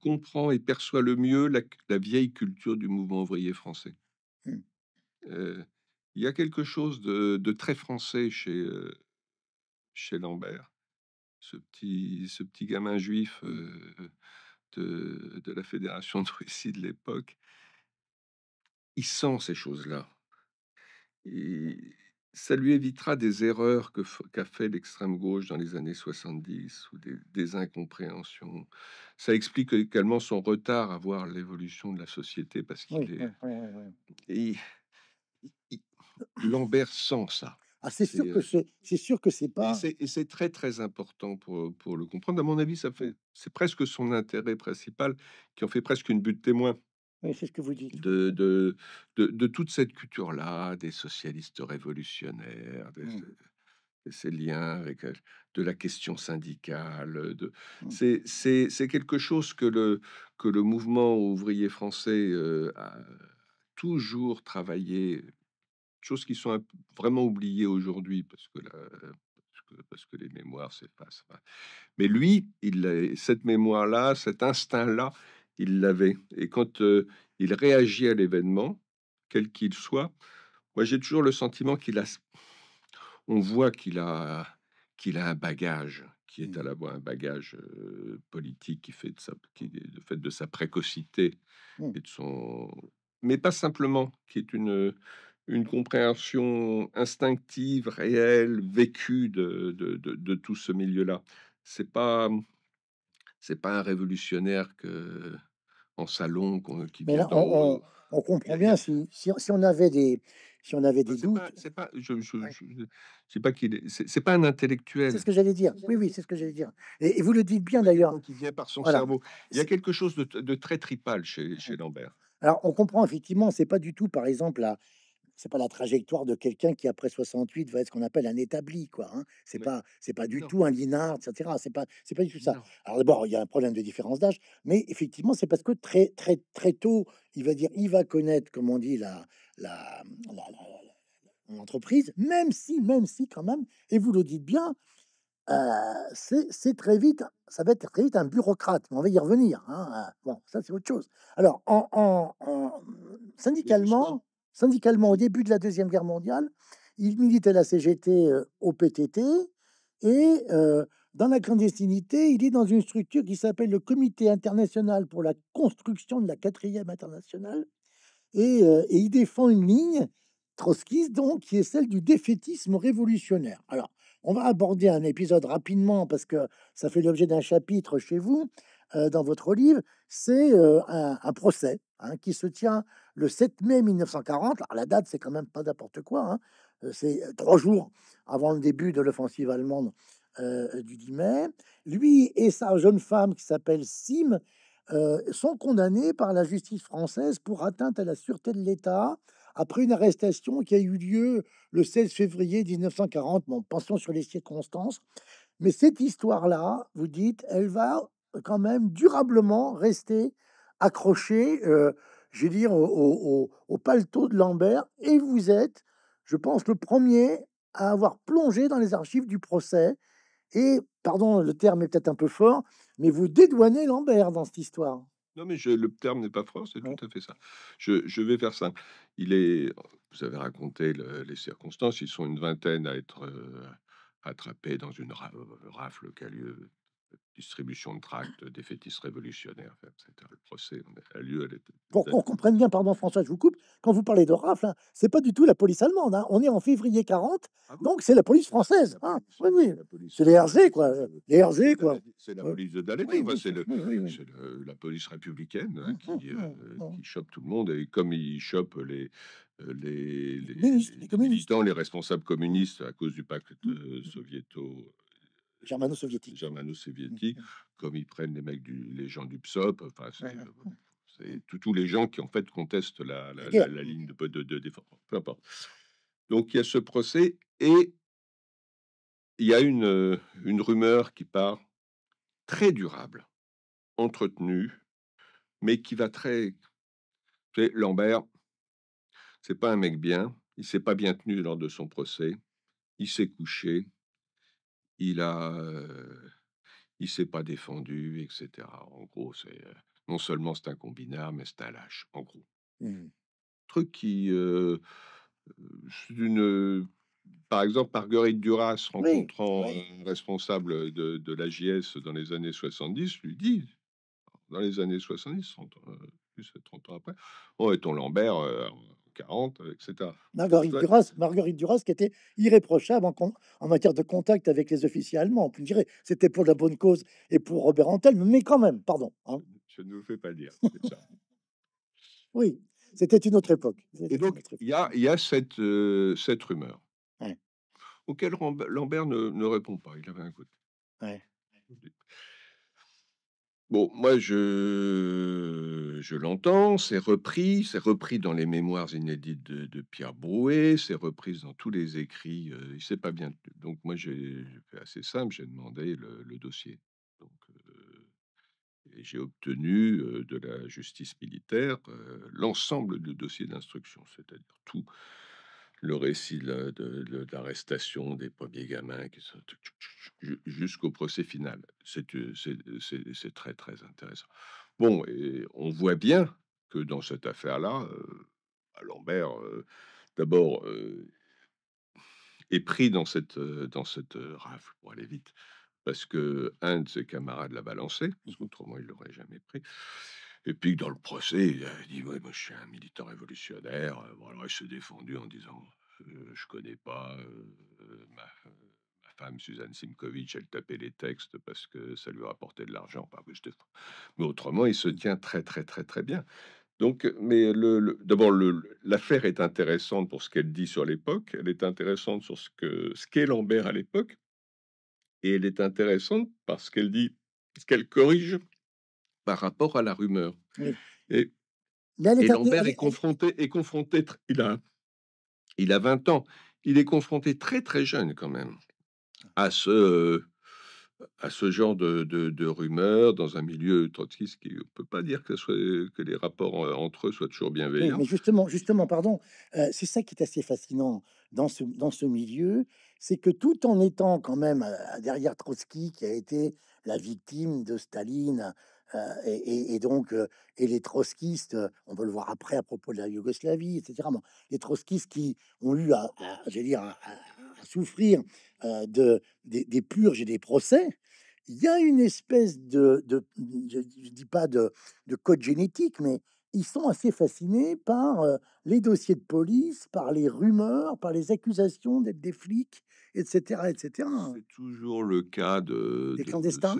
comprend et perçoit le mieux la, vieille culture du mouvement ouvrier français. Mmh. il y a quelque chose de, très français chez, chez Lambert, ce petit, ce petit gamin juif de, la Fédération de Russie de l'époque. Il sent ces choses-là ça lui évitera des erreurs qu'a fait l'extrême gauche dans les années 70 ou des, incompréhensions. Ça explique également son retard à voir l'évolution de la société parce qu'il est. Lambert sent ça. Ah, euh c'est sûr, que c'est, sûr que c'est pas. c'est, très très important pour, le comprendre. À mon avis, ça fait c'est presque son intérêt principal qui en fait presque une butte témoin c'est ce que vous dites. De, de, de, toute cette culture-là, des socialistes révolutionnaires, mmh. de, ces liens avec euh, de la question syndicale. de mmh. C'est quelque chose que le, que le mouvement ouvrier français euh, a toujours travaillé, choses qui sont vraiment oubliées aujourd'hui, parce que la, parce que les mémoires s'effacent. Mais lui, il cette mémoire-là, cet instinct-là, il l'avait. Et quand il réagit à l'événement, quel qu'il soit, moi j'ai toujours le sentiment qu'il a, on voit qu'il a, qu'il a un bagage, qui est à mmh. la fois un bagage politique qui fait de sa, qui de fait de sa précocité mmh. et de son, mais pas simplement, qui est une une compréhension instinctive, réelle, vécue de tout ce milieu-là. C'est pas c'est pas un révolutionnaire que salon euh, là, on, comprend bien si, on avait des si on avait bah, des doutes. c'est pas c'est, pas un intellectuel. C'est ce que j'allais dire. Oui oui c'est ce que j'allais dire. Et, vous le dites bien d'ailleurs. Qui vient par son cerveau. Il y a quelque chose de, très tripal chez, Lambert. Alors on comprend effectivement c'est pas du tout par exemple la c'est pas la trajectoire de quelqu'un qui après 68 va être ce qu'on appelle un établi quoi. Hein. C'est pas c'est pas du tout un linard, etc. C'est pas c'est pas du tout ça. Alors d'abord il y a un problème de différence d'âge, mais effectivement c'est parce que très très très tôt il va dire il va connaître comme on dit la la, l'entreprise même si même si quand même et vous le dites bien. Euh, c'est très vite, ça va être très vite un bureaucrate, mais on va y revenir. Hein, euh, bon, ça c'est autre chose. Alors, en syndicalement, syndicalement au début de la Deuxième Guerre mondiale. Il milite à la CGT euh, au PTT et euh, dans la clandestinité, il est dans une structure qui s'appelle le Comité international pour la construction de la quatrième internationale. Euh, et, il défend une ligne trotskiste, donc, qui est celle du défaitisme révolutionnaire. Alors, on va aborder un épisode rapidement parce que ça fait l'objet d'un chapitre chez vous, dans votre livre. C'est un, procès Hein, qui se tient le 7 mai 1940. Alors, la date, c'est quand même pas n'importe quoi. Hein. Euh, c'est euh, trois jours avant le début de l'offensive allemande euh, du 10 mai. Lui et sa jeune femme qui s'appelle Sim sont condamnés par la justice française pour atteinte à la sûreté de l'État après une arrestation qui a eu lieu le 16 février 1940. Bon, pensons sur les circonstances. Mais cette histoire-là, vous dites, elle va quand même durablement rester accroché, j'ai euh, je dire, au, paletot de Lambert. Et vous êtes, je pense, le premier à avoir plongé dans les archives du procès. Et, pardon, le terme est peut-être un peu fort, mais vous dédouanez Lambert dans cette histoire. Non, mais le terme n'est pas fort, c'est tout à fait ça. Je, vais faire simple. Il est, vous avez raconté les circonstances, ils sont une vingtaine à être euh, attrapés dans une euh, rafle qui a lieu distribution de tracts, euh, des fétiches révolutionnaires, etc. Le procès a lieu. Elle Pour qu'on comprenne bien, pardon François, je vous coupe, quand vous parlez de rafle, hein, c'est pas du tout la police allemande. Hein. On est en février 40, ah donc c'est la police ah, française. Hein. Oui, oui. C'est les RG, quoi. Les RG, quoi. C'est la police de c'est la police républicaine mm, qui, mm, euh, mm, chope tout le monde. Et comme ils chopent les, euh, les, les, les, les militants, les responsables communistes à cause du pacte soviéto Germano-soviétique. Germano-soviétique, mmh. comme ils prennent les mecs du, les gens du PSOP. Enfin, c'est, euh, tous les gens qui en fait contestent la, la, ligne de, de, défense. Peu importe. Donc il y a ce procès et il y a une, euh, une rumeur qui part très durable, entretenue, mais qui va très. Savez, Lambert, c'est pas un mec bien. Il s'est pas bien tenu lors de son procès. Il s'est couché il a, il s'est pas défendu, etc. En gros, c'est non seulement c'est un combinard, mais c'est un lâche, en gros. Mmh. Truc qui, euh, une, par exemple, Marguerite Duras rencontrant un responsable de, de l'AGS dans les années 70, lui dit, dans les années 70, 30, ans après, oh, et ton Lambert Marguerite Duras, Marguerite Duras qui était irréprochable en, matière de contact avec les officiers allemands. On dirait c'était pour la bonne cause et pour Robert Antelme, mais quand même, pardon. Je hein. ne vous fais pas dire. oui, c'était une autre époque. il y a, cette, euh, rumeur auquel Lambert ne, répond pas. Il avait un coup Bon, moi, je, je l'entends, c'est repris, c'est repris dans les mémoires inédites de, Pierre Brouet, c'est repris dans tous les écrits, euh, Il il sait pas bien. Donc, moi, j'ai fait assez simple, j'ai demandé le, dossier. Donc, euh, j'ai obtenu euh, de la justice militaire l'ensemble du dossier d'instruction, c'est-à-dire tout, le récit de, l'arrestation des premiers gamins jusqu'au procès final. Euh, euh, c'est très, très intéressant. Bon, et on voit bien que dans cette affaire-là, à euh, Lambert, d'abord, est pris dans cette, dans cette rafle, pour aller vite, parce que un de ses camarades l'a balancé, parce qu'autrement, il l'aurait jamais pris. Et puis dans le procès, il a dit Oui, moi je suis un militant révolutionnaire. Euh, alors il s'est défendu en disant euh, je connais pas euh, ma, femme Suzanne Simkovitch, elle tapait les textes parce que ça lui rapportait de l'argent. mais autrement, il se tient très très très très bien. Donc, mais le, d'abord, l'affaire est intéressante pour ce qu'elle dit sur l'époque. Elle est intéressante sur ce que ce qu'est Lambert à l'époque, et elle est intéressante parce qu'elle dit, ce qu'elle corrige par rapport à la rumeur. Et, Lambert est confronté, est confronté, il a, il a 20 ans, il est confronté très très jeune quand même ah. à ce, à ce genre de, de, rumeurs dans un milieu trotskiste qui ne peut pas dire que, soit, que les rapports euh, entre eux soient toujours bienveillants. mais justement, justement pardon, euh, c'est ça qui est assez fascinant dans ce, dans ce milieu, c'est que tout en étant quand même euh, derrière Trotsky, qui a été la victime de Staline, euh, et, donc, euh, et les trotskistes, euh, on va le voir après à propos de la Yougoslavie, etc. les trotskistes qui ont eu à, à dire, à, souffrir de, des, purges et des procès, il y a une espèce de, de je, ne dis pas de, de, code génétique, mais ils sont assez fascinés par les dossiers de police, par les rumeurs, par les accusations d'être des flics, etc., etc. C'est toujours le cas de, des clandestins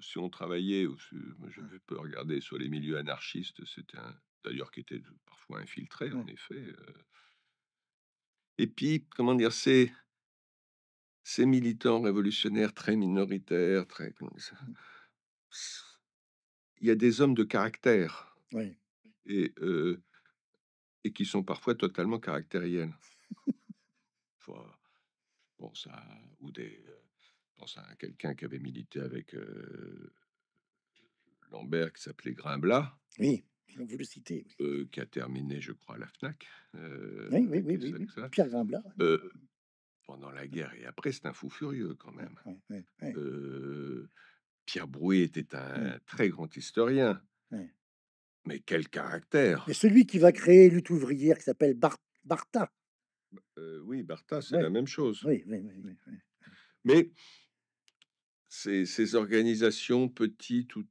si on travaillait, je peux mmh. regarder sur les milieux anarchistes, c'était d'ailleurs qui était parfois infiltré, en mmh. effet. Euh. Et puis, comment dire, ces, ces militants révolutionnaires très minoritaires, très, mmh. il y a des hommes de caractère. Oui. Et, euh, et qui sont parfois totalement caractériels. bon, ça, ou des euh, je pense à quelqu'un qui avait milité avec Lambert, qui s'appelait Grimblat. Oui, vous le citez. qui a terminé, je crois, la FNAC. oui, oui, oui, Pierre Grimblat. pendant la guerre et après, c'est un fou furieux quand même. Pierre Brouet était un très grand historien. Mais quel caractère Mais celui qui va créer Lutte ouvrière, qui s'appelle Bar Bartha. Bah, oui, Bartha, c'est la même chose. oui, oui. oui. Mais ces, organisations petites ou,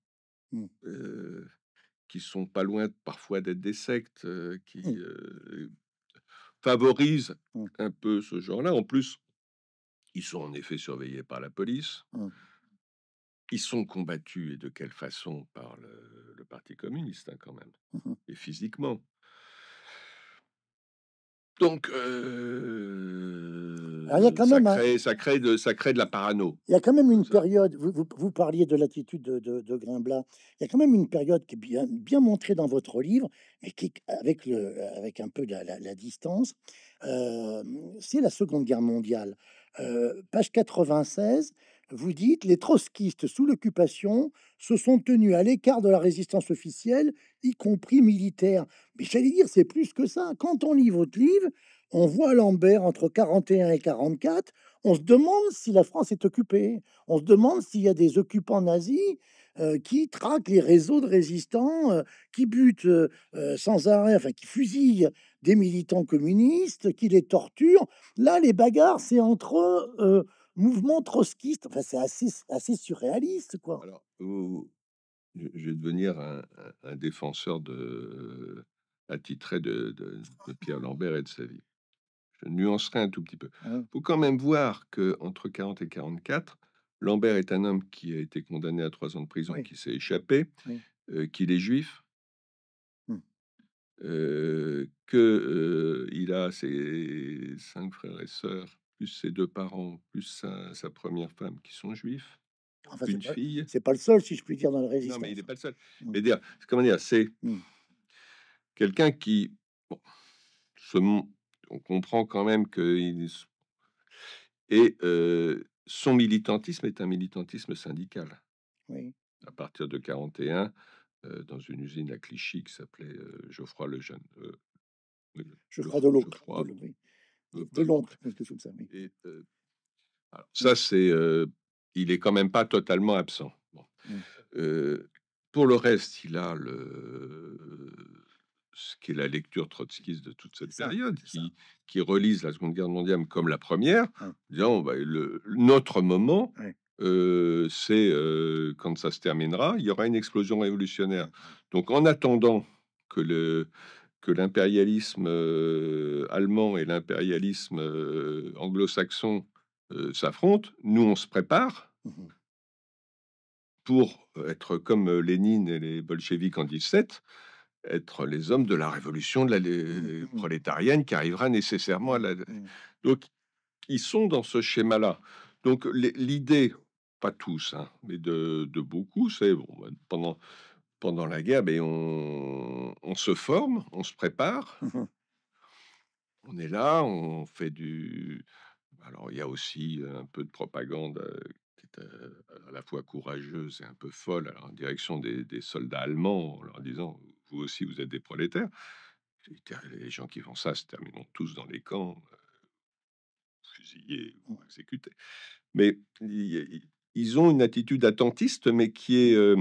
mmh. qui sont pas loin parfois d'être des sectes, qui mmh. favorisent mmh. un peu ce genre-là. En plus, ils sont en effet surveillés par la police. Ils sont combattus et de quelle façon par le, le Parti communiste hein, quand même, et physiquement. Donc, euh, ça, même crée, de, de la parano. Il y a quand même une période, vous, parliez de l'attitude de, de, Grimblat, il y a quand même une période qui est bien, bien montrée dans votre livre, mais qui, avec, le, avec un peu de la, distance, euh, c'est la Seconde Guerre mondiale. Euh, page 96, vous dites, les trotskistes sous l'occupation se sont tenus à l'écart de la résistance officielle, y compris militaire. Mais j'allais dire, c'est plus que ça. Quand on lit votre livre, on voit Lambert entre 41 et 44, on se demande si la France est occupée, on se demande s'il y a des occupants nazis euh, qui traquent les réseaux de résistants, euh, qui butent euh, sans arrêt, enfin qui fusillent des militants communistes, qui les torturent. Là, les bagarres, c'est entre mouvement trotskiste. Enfin, c'est assez, assez surréaliste, quoi. Alors, je vais devenir un, défenseur de, attitré de, de, Pierre Lambert et de sa vie. Je nuancerai un tout petit peu. Il ah. faut quand même voir que entre 40 et 44, Lambert est un homme qui a été condamné à trois ans de prison, qui s'est échappé, euh, qu'il est juif, mmh. euh, que qu'il euh, a ses cinq frères et sœurs ses deux parents, plus sa, première femme qui sont juifs. Ah, bah, enfin, une fille. C'est pas le seul, si je puis dire, dans le résistance. Non, mais il n'est pas le seul. Mmh. Mais dire, comment dire, c'est mmh. quelqu'un qui, bon, on comprend quand même que et son militantisme est un militantisme syndical. Oui. À partir de 41, dans une usine à Clichy qui s'appelait euh, Geoffroy Geoffroy Jeune... Geoffroy je Geoffroy, oui de l'oncle, ça. Euh, mmh. ça, c'est. Euh, il est quand même pas totalement absent. Mmh. Euh, pour le reste, il a le ce qui est la lecture trotskiste de toute cette période, qui, relise la Seconde Guerre mondiale comme la première, mmh. bah, le, notre moment, c'est quand ça se terminera, il y aura une explosion révolutionnaire. Donc en attendant que le, que l'impérialisme euh, allemand et l'impérialisme euh, anglo-saxon euh, s'affrontent. Nous, on se prépare mmh pour être comme Lénine et les bolcheviks en 17, être les hommes de la révolution de la mmh, mmh, prolétarienne qui arrivera nécessairement à la... Donc, ils sont dans ce schéma-là. Donc, l'idée, pas tous, hein, mais de, de beaucoup, c'est bon, ben, pendant pendant la guerre, ben on, se forme, on se prépare. Mmh on est là, on fait du. Alors, il y a aussi euh, un peu de propagande euh, qui est euh, à la fois courageuse et un peu folle en direction des, soldats allemands, en leur disant Vous aussi, vous êtes des prolétaires. Les gens qui font ça se terminent tous dans les camps, fusillés ou exécutés. Mais ils ont une attitude attentiste, mais qui est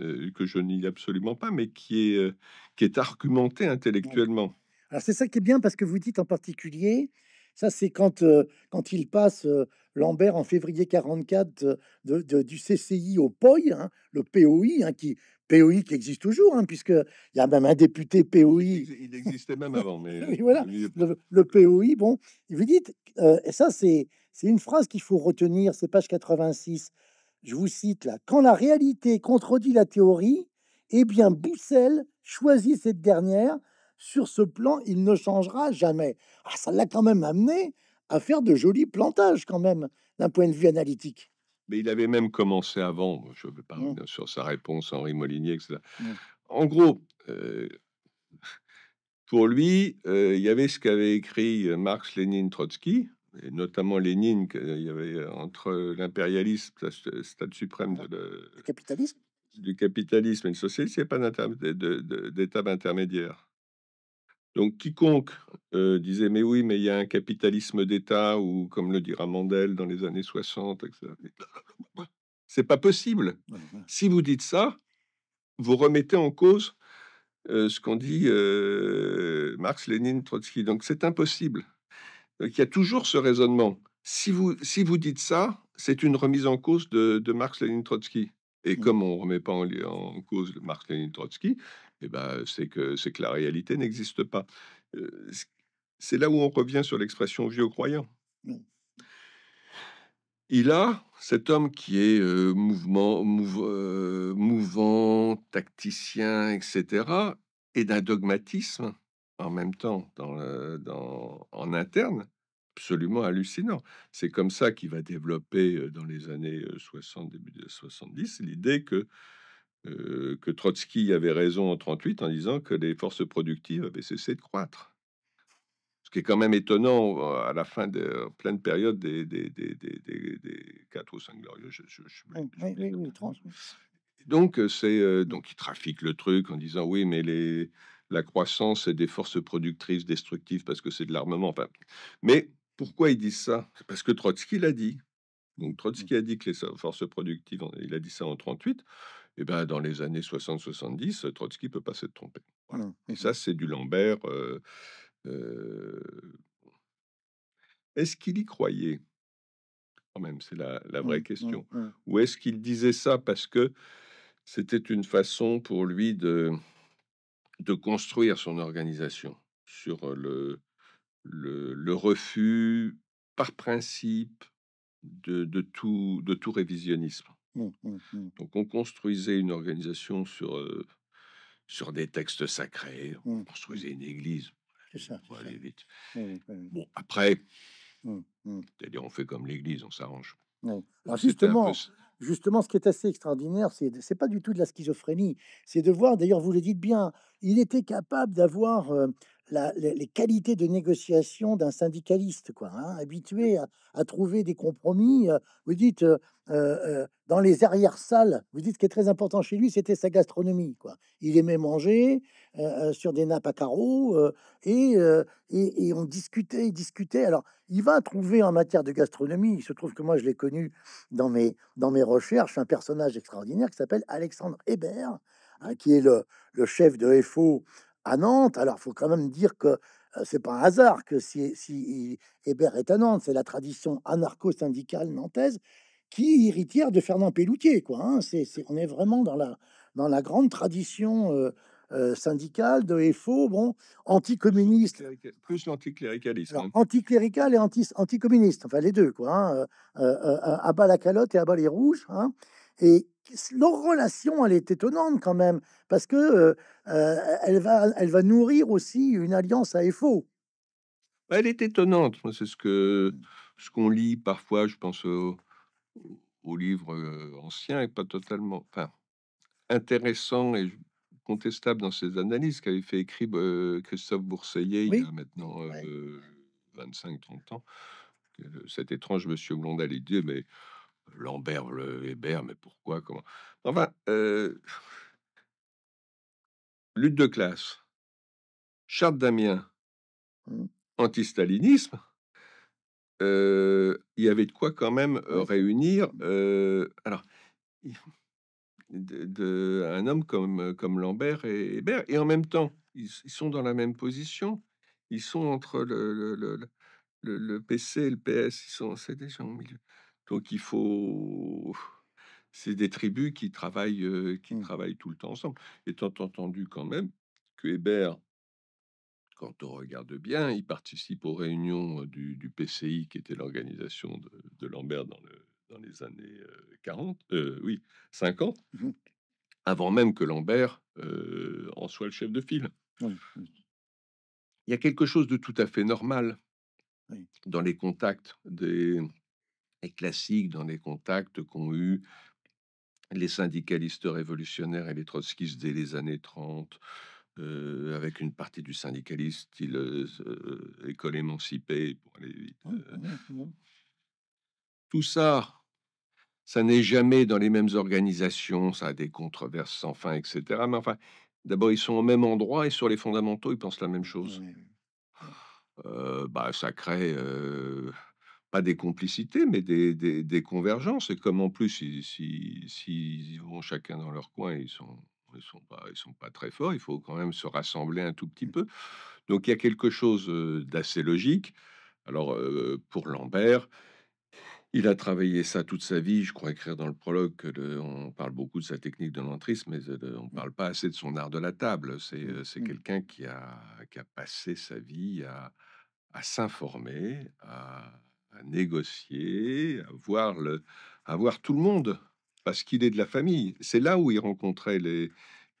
euh, que je nie absolument pas, mais qui est, euh, qui est argumenté intellectuellement. Alors c'est ça qui est bien parce que vous dites en particulier, ça c'est quand, euh, quand il passe Lambert en février 44 de, du CCI au POI, hein, le POI, hein, qui, POI qui existe toujours, hein, puisque il y a même un député POI. Il existait même avant, mais voilà. Le, POI, bon, vous dites, et ça c'est c'est une phrase qu'il faut retenir, c'est page 86 je vous cite là, quand la réalité contredit la théorie, eh bien Boussel choisit cette dernière. Sur ce plan, il ne changera jamais. Ah, ça l'a quand même amené à faire de jolis plantages quand même, d'un point de vue analytique. Mais il avait même commencé avant. Je veux pas mmh. sur sa réponse, Henri Molinier, etc. Mmh. En gros, euh, pour lui, euh, il y avait ce qu'avait écrit Marx, Lénine, Trotsky, et notamment Lénine, qu'il euh, y avait euh, entre l'impérialisme, le stade suprême capitalisme. Ah, du capitalisme une société, socialisme, il n'y a pas d'étape intermédiaire. Donc quiconque euh, disait mais oui, mais il y a un capitalisme d'État, ou comme le dira Mandel dans les années 60, etc. C'est pas possible. Si vous dites ça, vous remettez en cause ce qu'on dit Marx, Lénine, Trotsky. Donc c'est impossible. Euh, qu'il y a toujours ce raisonnement. Si vous, si vous dites ça, c'est une remise en cause de, Marx, Lénine, Trotsky. Et mmh. comme on ne remet pas en, cause Marx, Lénine, Trotsky, eh ben, c'est que, que la réalité n'existe pas. Euh, c'est là où on revient sur l'expression vieux croyant. Mmh. Il a, cet homme qui est euh, mouvement, mouvant, tacticien, etc., et d'un dogmatisme en même temps dans le, dans, en interne absolument hallucinant. C'est comme ça qu'il va développer dans les années 60, début des 70, l'idée que, que Trotsky avait raison en 38 en disant que les forces productives avaient cessé de croître. Ce qui est quand même étonnant à la fin de pleine période des, des, 4 ou 5 glorieux. Je, donc, c'est donc il trafique le truc en disant oui, mais les la croissance et des forces productrices destructives parce que c'est de l'armement. mais pourquoi ils disent ça Parce que Trotsky l'a dit. Donc mmh. Trotsky a dit que les forces productives, il a dit ça en 1938. et eh ben dans les années 60-70, Trotsky peut pas se tromper. Voilà. Et mmh, mmh, ça, c'est du Lambert. Euh, euh, est-ce qu'il y croyait Quand même, c'est la, vraie question. Ou est-ce qu'il disait ça parce que c'était une façon pour lui de de construire son organisation sur le, le, refus par principe de, tout, de tout révisionnisme. Mmh, mmh, mmh. Donc on construisait une organisation sur, sur des textes sacrés, on construisait une église. Ça, vite. Bon, après, c'est-à-dire on fait comme l'église, on s'arrange. justement, justement, ce qui est assez extraordinaire, c'est n'est pas du tout de la schizophrénie, c'est de voir, d'ailleurs, vous le dites bien, il était capable d'avoir euh, les, qualités de négociation d'un syndicaliste, quoi, hein, habitué à, trouver des compromis. Euh, vous dites euh, euh, dans les arrières-salles, vous dites ce qui est très important chez lui, c'était sa gastronomie. Quoi. Il aimait manger sur des nappes à carreaux et, et, on discutait, discutait. Alors, il va trouver en matière de gastronomie, il se trouve que moi je l'ai connu dans mes, dans mes recherches, un personnage extraordinaire qui s'appelle Alexandre Hébert, hein, qui est le, le chef de FO à Nantes. Alors, il faut quand même dire que c'est pas un hasard que si, si Hébert est à Nantes, c'est la tradition anarcho-syndicale nantaise qui est héritière de Fernand Pelloutier. Quoi, hein. c'est on est vraiment dans la, dans la grande tradition syndicale de FO, bon, anticommuniste. Plus l'anticléricalisme. Hein. Anticlérical et anti, anticommuniste, enfin les deux, quoi. Hein, à bas la calotte et à bas les rouges. Hein. Et leur relation, elle est étonnante quand même, parce que elle, va, elle va nourrir aussi une alliance à FO. Elle est étonnante. C'est ce que ce qu'on lit parfois, je pense aux au livres anciens, et pas totalement enfin, intéressant et contestable dans ses analyses qu'avait fait écrire Christophe Bourseillet il y a maintenant 25-30 ans. Cet étrange monsieur Blondel, il dit, mais Lambert, le Hébert, mais pourquoi comment Enfin, euh, lutte de classe, Charles Damien, mmh. anti-stalinisme, euh, il y avait de quoi quand même euh, réunir. alors, un homme comme, comme Lambert et Hébert, et en même temps, ils, sont dans la même position. Ils sont entre le, le, le, PC et le PS. Ils sont, c'est déjà au milieu. Donc il faut. C'est des tribus qui travaillent, euh, qui mmh. travaillent tout le temps ensemble. Étant entendu quand même que Hébert, quand on regarde bien, il participe aux réunions du, PCI, qui était l'organisation de, Lambert dans, les années 40, euh, oui, 50, mmh avant même que Lambert en soit le chef de file. Il y a quelque chose de tout à fait normal dans les contacts des, classique dans les contacts qu'ont eu les syndicalistes révolutionnaires et les trotskistes dès les années 30, avec une partie du syndicaliste style école émancipée, pour aller ah, Tout ça, ça n'est jamais dans les mêmes organisations, ça a des controverses sans fin, etc. Mais enfin, d'abord, ils sont au même endroit et sur les fondamentaux, ils pensent la même chose. bah, ça crée des complicités, mais des, convergences. Et comme en plus, s'ils vont chacun dans leur coin, ils sont, ils sont pas, ils sont pas très forts. Il faut quand même se rassembler un tout petit mmh. peu. Donc il y a quelque chose d'assez logique. Alors pour Lambert, il a travaillé ça toute sa vie. Je crois écrire dans le prologue que on parle beaucoup de sa technique de l'entrisme, mais on mmh. parle pas assez de son art de la table. C'est, mmh. quelqu'un qui a, qui a passé sa vie à, à s'informer, à, à négocier, à voir, le, avoir tout le monde, parce qu'il est de la famille. C'est là où il rencontrait les...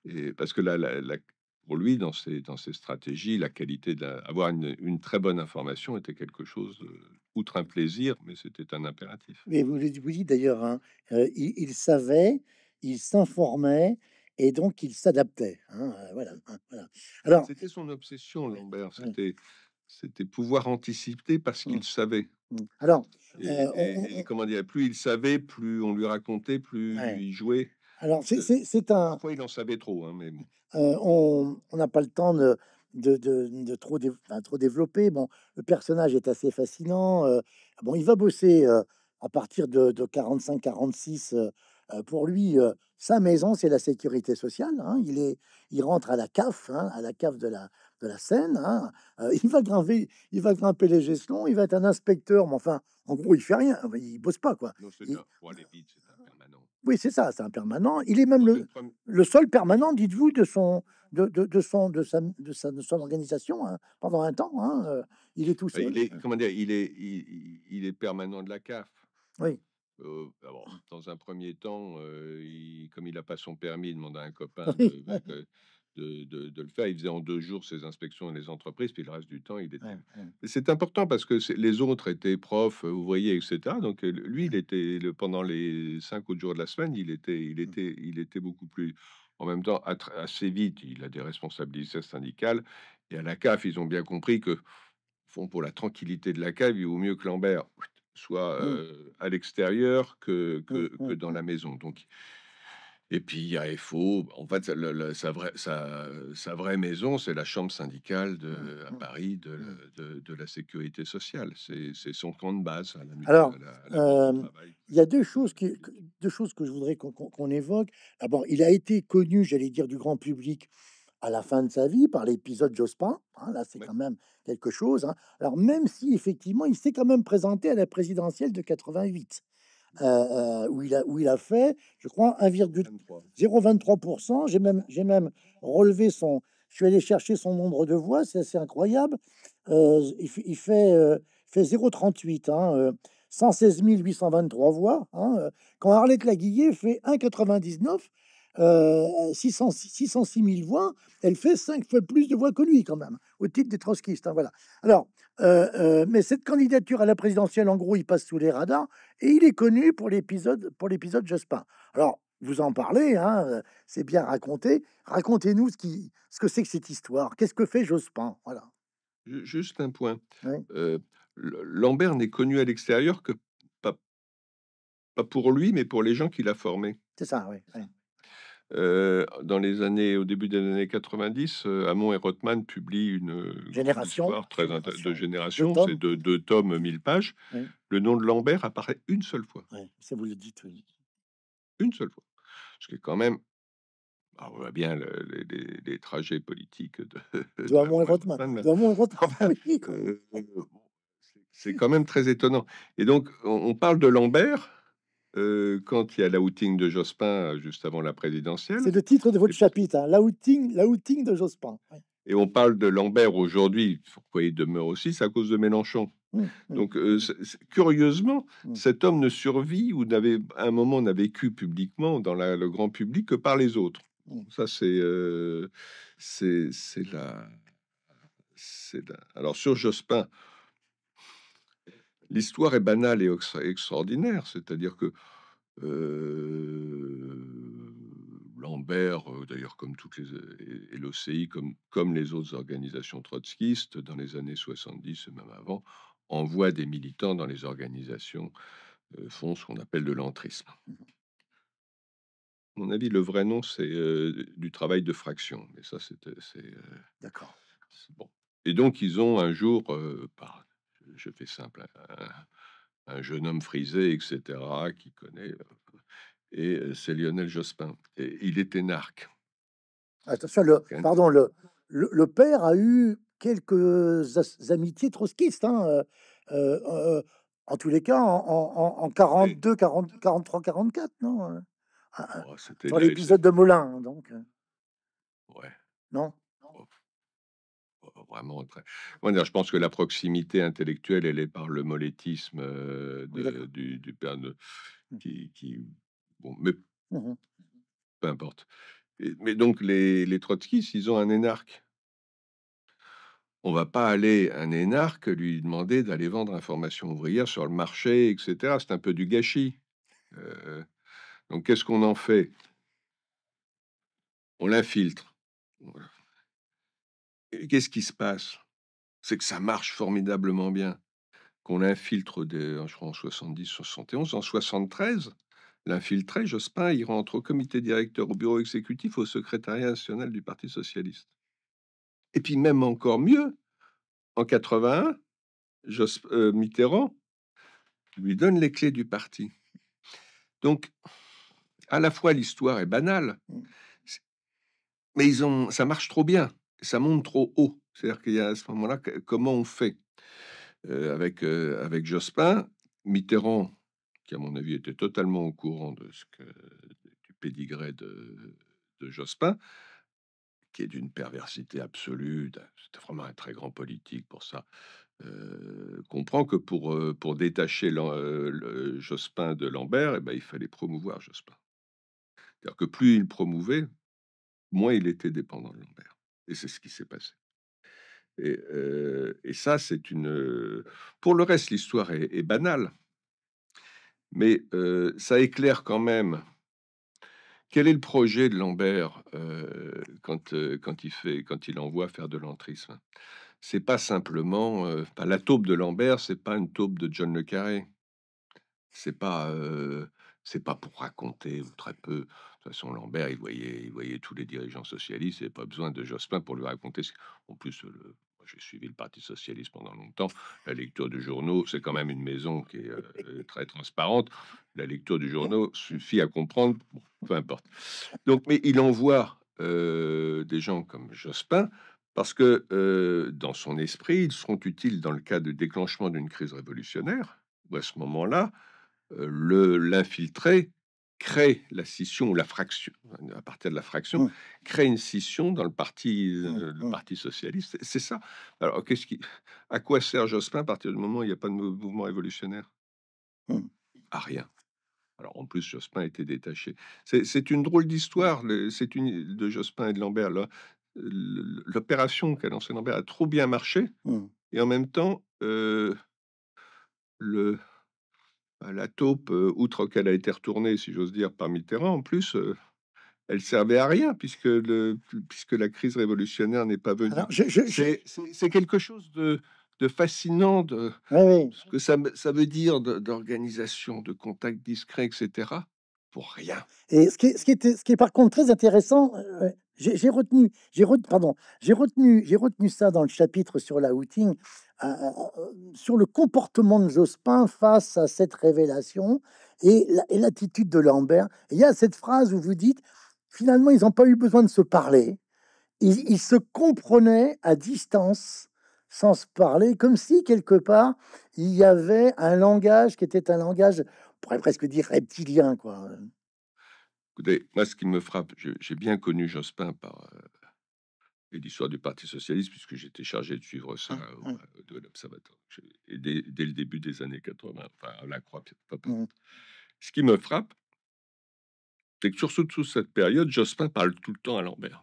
Et parce que là, la, pour lui, dans ses, dans ses stratégies, la qualité d'avoir une, une, très bonne information était quelque chose, outre un plaisir, mais c'était un impératif. Mais vous, vous dites d'ailleurs, hein, euh, il, savait, il s'informait, et donc il s'adaptait. Hein, euh, voilà, hein, voilà, Alors, c'était son obsession, Lambert. C'était c'était pouvoir anticiper parce mmh. qu'il savait. Mmh. Alors, euh, comment dire, plus il savait, plus on lui racontait, plus il jouait. Alors, euh, c'est un. Parfois, il en savait trop. Hein, euh, on n'a pas le temps de, trop, trop développer. Bon, le personnage est assez fascinant. bon, il va bosser à partir de, 45-46 pour lui. Sa maison, c'est la sécurité sociale. Hein. Il, est, il rentre à la CAF, hein, à la CAF de la, la Seine. Hein. Euh, il, va grimper, il va grimper les gestions, il va être un inspecteur, mais enfin, en gros, il fait rien, il bosse pas. quoi. Oui, c'est ça, c'est un permanent. Il est même le, le seul permanent, dites-vous, de son, de, de, son, organisation pendant un temps. Euh, il est tout bah, seul. Il est, comment dire, il est, il est permanent de la CAF. Oui alors, ah ah. dans un premier temps, euh, comme il n'a pas son permis, il demande à un copain de, le faire. Il faisait en deux jours ses inspections et les entreprises, puis le reste du temps, il était. C'est important parce que les autres étaient profs, euh, ouvriers, etc. Donc euh, lui, il était le, pendant les cinq autres jours de la semaine, il était, il mmh. était, il était beaucoup plus. En même temps, assez vite, il a des responsabilités syndicales. Et à la CAF, ils ont bien compris que, font pour la tranquillité de la CAF, il vaut mieux que Lambert soit mmh. à l'extérieur que, mmh, que, mmh, dans la maison. Donc, et puis il y a FO. Bah, en fait, sa, vraie, maison, c'est la chambre syndicale de, à Paris de, la sécurité sociale. C'est son camp de base. Hein, Alors, il y a deux choses, deux choses que je voudrais qu'on évoque. D'abord, il a été connu, j'allais dire, du grand public à la fin de sa vie par l'épisode Jospin. Hein, là, c'est quand même quelque chose. Hein. Alors, même si effectivement, il s'est quand même présenté à la présidentielle de 88, mmh. euh, euh, où, il a, où il a fait, je crois, 1,023%. J'ai même, j'ai même relevé son. Je suis allé chercher son nombre de voix, c'est assez incroyable. Euh, il, fait, fait 0,38. Hein, 116 823 voix, hein, quand Arlette laguillé fait 1,99, 606 euh, 000 voix, elle fait cinq fois plus de voix que lui quand même, au titre des trotskistes. Hein, voilà. Alors, euh, euh, mais cette candidature à la présidentielle, en gros, il passe sous les radars et il est connu pour l'épisode pour l'épisode Jospin. Alors, vous en parlez, hein, c'est bien raconté. Racontez-nous ce, ce que c'est que cette histoire. Qu'est-ce que fait Jospin Voilà. Juste un point. Lambert n'est connu à l'extérieur que pas, pour lui, mais pour les gens qu'il a formés. C'est ça, oui dans les années, au début des années 90, Hamon et Rothman publient une génération histoire très de génération, c'est deux tomes, 1000 pages. Le nom de Lambert apparaît une seule fois. Oui, vous le dites. Une seule fois. Ce qui est quand même bah, on voit bien les, trajets politiques de, de, de Hamon et Rothman. Euh, c'est quand même très étonnant. Et donc, on parle de Lambert euh, quand il y a l'outing de Jospin euh, juste avant la présidentielle. C'est le titre de votre chapitre, hein, l'outing, de Jospin. Et on parle de Lambert aujourd'hui, pourquoi il demeure aussi, c'est à cause de Mélenchon. Mmh, mmh. Donc, euh, curieusement, mmh. cet homme ne survit ou n'avait à un moment n'a vécu publiquement dans le grand public que par les autres. Ça, c'est c'est la, la. Alors, sur Jospin, l'histoire est banale et extraordinaire. C'est-à-dire que euh, Lambert, euh, d'ailleurs comme toutes les et l'OCI, comme, comme les autres organisations trotskistes dans les années 70 et même avant, envoie des militants dans les organisations, euh, font ce qu'on appelle de l'entrisme. Mmh à mon avis, le vrai nom, c'est du travail de fraction. Mais ça, c'est... D'accord. Bon. Et donc, ils ont un jour, par je fais simple, un, jeune homme frisé, etc., qui connaît. Euh, et euh, c'est Lionel Jospin. Et il était narque. Attention, le, pardon, le, père a eu quelques amitiés trotskistes. Hein, euh, en tous les cas, en, en, 42, 40, 43, 44, non Dans oh, l'épisode de Molin, donc. Ouais. Non vraiment très. je pense que la proximité intellectuelle, elle est par le molétisme du, du père mmh. qui, qui, bon, mais mmh peu importe. mais donc les, les trotskistes, ils ont un énarque. On va pas aller un énarque lui demander d'aller vendre information ouvrière sur le marché, etc. C'est un peu du gâchis. donc qu'est-ce qu'on en fait On l'infiltre qu'est-ce qui se passe C'est que ça marche formidablement bien. Qu'on infiltre des, je crois en 70, 71, en 73, l'infiltré, Jospin, il rentre au comité directeur, au bureau exécutif, au secrétariat national du Parti socialiste. Et puis même encore mieux, en 81, euh, Mitterrand lui donne les clés du parti. Donc, à la fois l'histoire est banale, mmh. mais ils ont, ça marche trop bien ça monte trop haut. C'est-à-dire qu'il y a à ce moment-là, comment on fait euh, avec, euh, avec Jospin, Mitterrand, qui à mon avis était totalement au courant de ce que, du pédigré de, Jospin, qui est d'une perversité absolue, c'était vraiment un très grand politique pour ça, euh, comprend que pour, pour détacher le Jospin de Lambert, eh ben, il fallait promouvoir Jospin. C'est-à-dire que plus il promouvait, moins il était dépendant de Lambert. Et c'est ce qui s'est passé. Et, ça, c'est une... Pour le reste, l'histoire est, banale. Mais ça éclaire quand même quel est le projet de Lambert quand, quand, il fait, quand il envoie faire de l'entrisme C'est pas simplement pas la taupe de Lambert, c'est pas une taupe de John le Carré. C'est pas c'est pas pour raconter ou très peu de façon, Lambert, il voyait, il voyait tous les dirigeants socialistes, et pas besoin de Jospin pour lui raconter. En plus, le... j'ai suivi le Parti socialiste pendant longtemps. La lecture de journaux, c'est quand même une maison qui est euh, euh, très transparente. La lecture du journaux suffit à comprendre, peu importe. Donc, mais il envoie euh, des gens comme Jospin parce que dans son esprit, ils seront utiles dans le cas de déclenchement d'une crise révolutionnaire. Ou à ce moment-là, l'infiltrer crée la scission ou la fraction, à partir de la fraction, crée une scission dans le parti, euh, le parti socialiste. C'est ça. Alors, qu'est-ce qui, à quoi sert Jospin à partir du moment où il n'y a pas de mouvement révolutionnaire À rien. Alors, en plus, Jospin était détaché. C'est une drôle d'histoire c'est une de Jospin et de Lambert. L'opération qu'a lancée Lambert a trop bien marché, et en même temps, euh, le bah, la taupe, outre qu'elle a été retournée, si j'ose dire, par Mitterrand, en plus, elle servait à rien puisque, puisque la crise révolutionnaire n'est pas venue. C'est quelque chose de, fascinant, de, ce que ça, veut dire d'organisation, de, contact discret, etc. Pour rien. Et ce qui, est, par contre très intéressant, j'ai retenu, pardon, j'ai retenu, j'ai retenu ça dans le chapitre sur la outing. Euh, sur le comportement de Jospin face à cette révélation et l'attitude de Lambert. il y a cette phrase où vous dites, finalement, ils n'ont pas eu besoin de se parler. Ils, se comprenaient à distance, sans se parler, comme si quelque part, il y avait un langage qui était un langage, on pourrait presque dire reptilien, quoi. Écoutez, moi, ce qui me frappe, j'ai bien connu Jospin par, euh, l'histoire du Parti socialiste, puisque j'étais chargé de suivre ça ah, de l'Observatoire. Et dès, le début des années 80, enfin, à la croix, pas, Ce qui me frappe, c'est que surtout sous cette période, Jospin parle tout le temps à Lambert.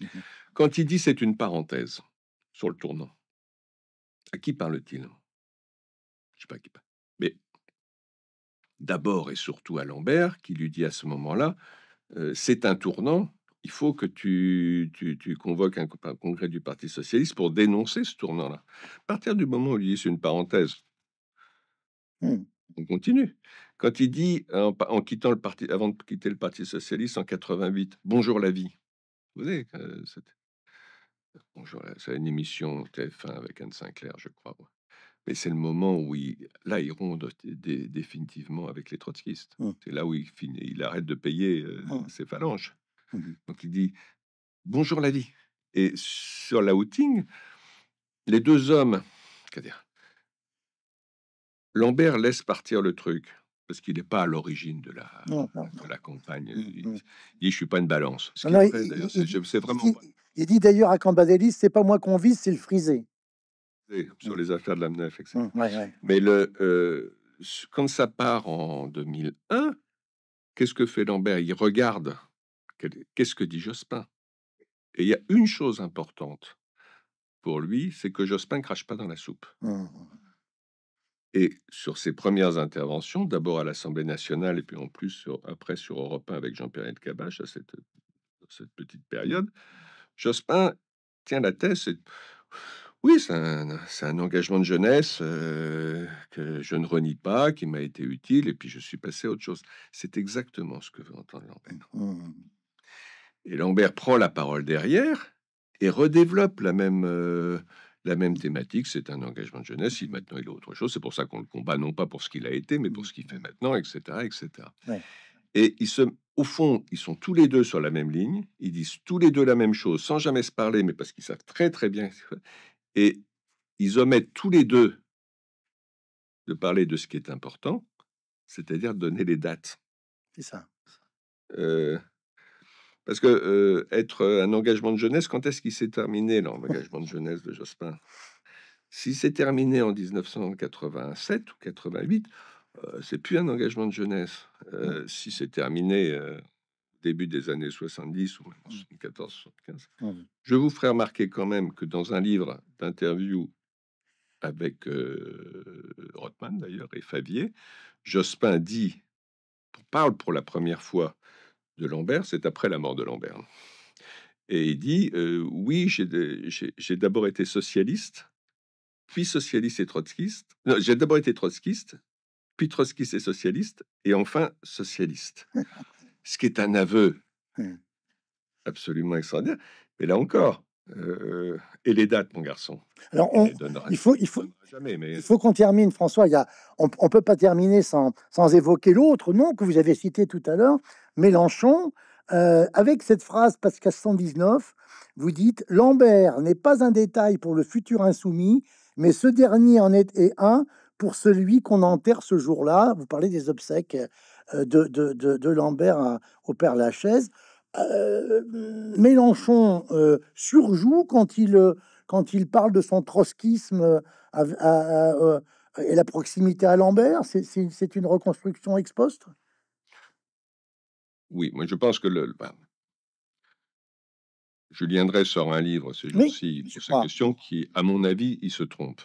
Mmh Quand il dit c'est une parenthèse sur le tournant, à qui parle-t-il Je sais pas qui parle. Mais d'abord et surtout à Lambert, qui lui dit à ce moment-là, euh, c'est un tournant, il faut que tu, convoques un, congrès du Parti socialiste pour dénoncer ce tournant-là. À partir du moment où il dit c'est une parenthèse, mmh. on continue. Quand il dit en, quittant le parti, avant de quitter le Parti socialiste en 88, bonjour la vie. Vous savez, bonjour, c'est une émission TF1 avec Anne Sinclair, je crois. Mais c'est le moment où il, là, il ronde définitivement avec les trotskistes. Mmh. C'est là où il, il arrête de payer euh, mmh. ses phalanges. Mmh Donc il dit Bonjour la vie. Et sur la outing, les deux hommes, cest dire Lambert laisse partir le truc parce qu'il n'est pas à l'origine de la, la campagne. Mmh, il, mmh. dit Je suis pas une balance. vraiment. Il, dit d'ailleurs à Cambadélis C'est pas moi qu'on vise, c'est le frisé. Sur les affaires de la MNEF, etc. Mais le, euh, quand ça part en 2001, qu'est-ce que fait Lambert Il regarde Qu'est-ce que dit Jospin Et il y a une chose importante pour lui, c'est que Jospin ne crache pas dans la soupe. Mmh, mmh. Et sur ses premières interventions, d'abord à l'Assemblée nationale et puis en plus après sur Europe 1 avec Jean-Pierre Cabache à cette, cette petite période, Jospin tient la tête. Oui, c'est un, engagement de jeunesse euh, que je ne renie pas, qui m'a été utile, et puis je suis passé à autre chose. C'est exactement ce que veut entendre Jean-Pierre. Mmh, et Lambert prend la parole derrière et redéveloppe la même, euh, la même thématique. C'est un engagement de jeunesse. Il maintenant il a autre chose, c'est pour ça qu'on le combat, non pas pour ce qu'il a été, mais pour mmh. ce qu'il fait maintenant, etc. etc. Et ils se, au fond, ils sont tous les deux sur la même ligne. Ils disent tous les deux la même chose sans jamais se parler, mais parce qu'ils savent très très bien. Et ils omettent tous les deux de parler de ce qui est important, c'est-à-dire donner les dates. C'est ça. Euh, parce que euh, être euh, un engagement de jeunesse, quand est-ce qu'il s'est terminé l'engagement de jeunesse de Jospin S'il s'est terminé en 1987 ou 88, euh, c'est plus un engagement de jeunesse. si c'est terminé au début des années 70 ou même 75, je vous ferai remarquer quand même que dans un livre d'interview avec Rothman d'ailleurs et Favier, Jospin dit, parle pour la première fois Lambert, c'est après la mort de Lambert. Et il dit euh, Oui, j'ai d'abord été socialiste, puis socialiste et trotskiste. J'ai d'abord été trotskiste, puis trotskiste et socialiste, et enfin socialiste. Ce qui est un aveu absolument extraordinaire. Mais là encore, euh, et les dates, mon garçon. Alors, il faut, il faut, jamais, mais... il faut qu'on termine, François. Il y a, on ne peut pas terminer sans, sans évoquer l'autre nom que vous avez cité tout à l'heure, Mélenchon, euh, avec cette phrase, parce qu'à 119, vous dites Lambert n'est pas un détail pour le futur insoumis, mais ce dernier en est et un pour celui qu'on enterre ce jour-là. Vous parlez des obsèques euh, de, de, de Lambert hein, au Père Lachaise. Euh, hmm. Mélenchon euh, surjoue quand il, euh, quand il parle de son trotskisme et la proximité à Lambert C'est une reconstruction ex poste Oui, moi je pense que le. je ben, Julien Drey sort un livre ces jours-ci sur cette question qui, à mon avis, il se trompe.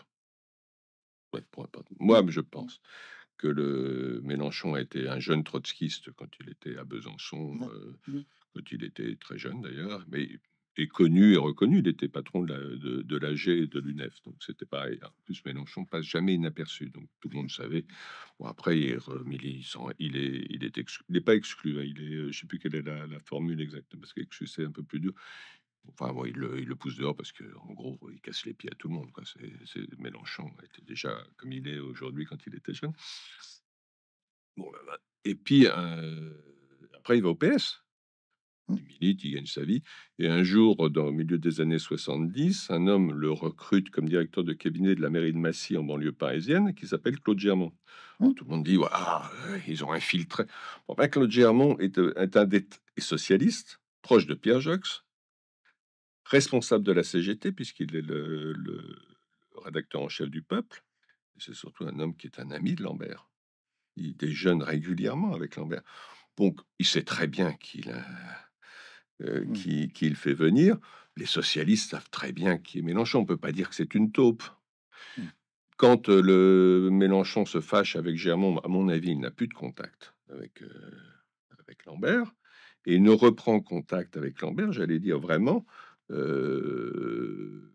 moi, je pense que le Mélenchon a été un jeune trotskiste quand il était à Besançon. Mmh. Mmh quand il était très jeune d'ailleurs, mais est connu et reconnu. Il était patron de l'AG de, de et de l'UNEF. Donc c'était pareil. En hein. plus, Mélenchon passe jamais inaperçu. Donc tout le monde savait. Bon, après, il, il, est, il, est exclu, il pas exclu. Hein, il est, euh, je sais plus quelle est la, formule exacte, parce que c'est un peu plus dur. Enfin, bon, il, le, pousse dehors parce que, en gros, il casse les pieds à tout le monde. C'est, Mélenchon était déjà comme il est aujourd'hui quand il était jeune. Bon, ben, ben, et puis, euh, après, il va au PS. Il milite, il gagne sa vie. Et un jour, dans, au milieu des années 70, un homme le recrute comme directeur de cabinet de la mairie de Massy en banlieue parisienne, qui s'appelle Claude Germont. Mmh. Tout le monde dit, ils ont infiltré. Ben, Claude Germont est, euh, un socialiste, proche de Pierre Jox, responsable de la CGT, puisqu'il est le, le, rédacteur en chef du peuple. C'est surtout un homme qui est un ami de Lambert. Il déjeune régulièrement avec Lambert. Donc, il sait très bien qu'il a euh, hmm. qui, le fait venir. Les socialistes savent très bien qui est Mélenchon. On ne peut pas dire que c'est une taupe. Hmm. Quand euh, le Mélenchon se fâche avec Germont, bah, à mon avis, il n'a plus de contact avec, euh, avec Lambert. Et il ne reprend contact avec Lambert, j'allais dire vraiment, que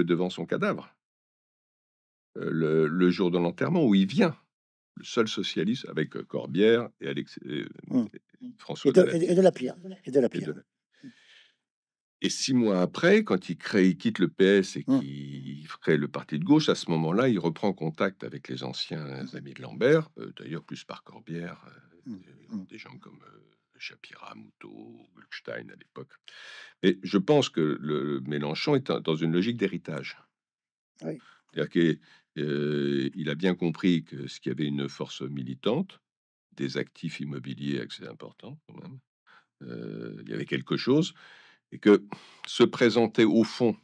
devant son cadavre. le, jour de l'enterrement où il vient le seul socialiste avec euh, Corbière et, Alex, euh, mmh. François et de, la Pierre. Et de la mmh. Et, six mois après, quand il, crée, quitte le PS et mmh. qu'il crée le parti de gauche, à ce moment-là, il reprend contact avec les anciens amis de Lambert, euh, d'ailleurs plus par Corbière, des gens comme Shapira, Moutot, Gulstein à l'époque. et je pense que le, Mélenchon est dans une logique d'héritage. Oui. C'est-à-dire il a bien compris que ce y avait une force militante, des actifs immobiliers assez importants quand même, il y avait quelque chose, et que se présenter au fond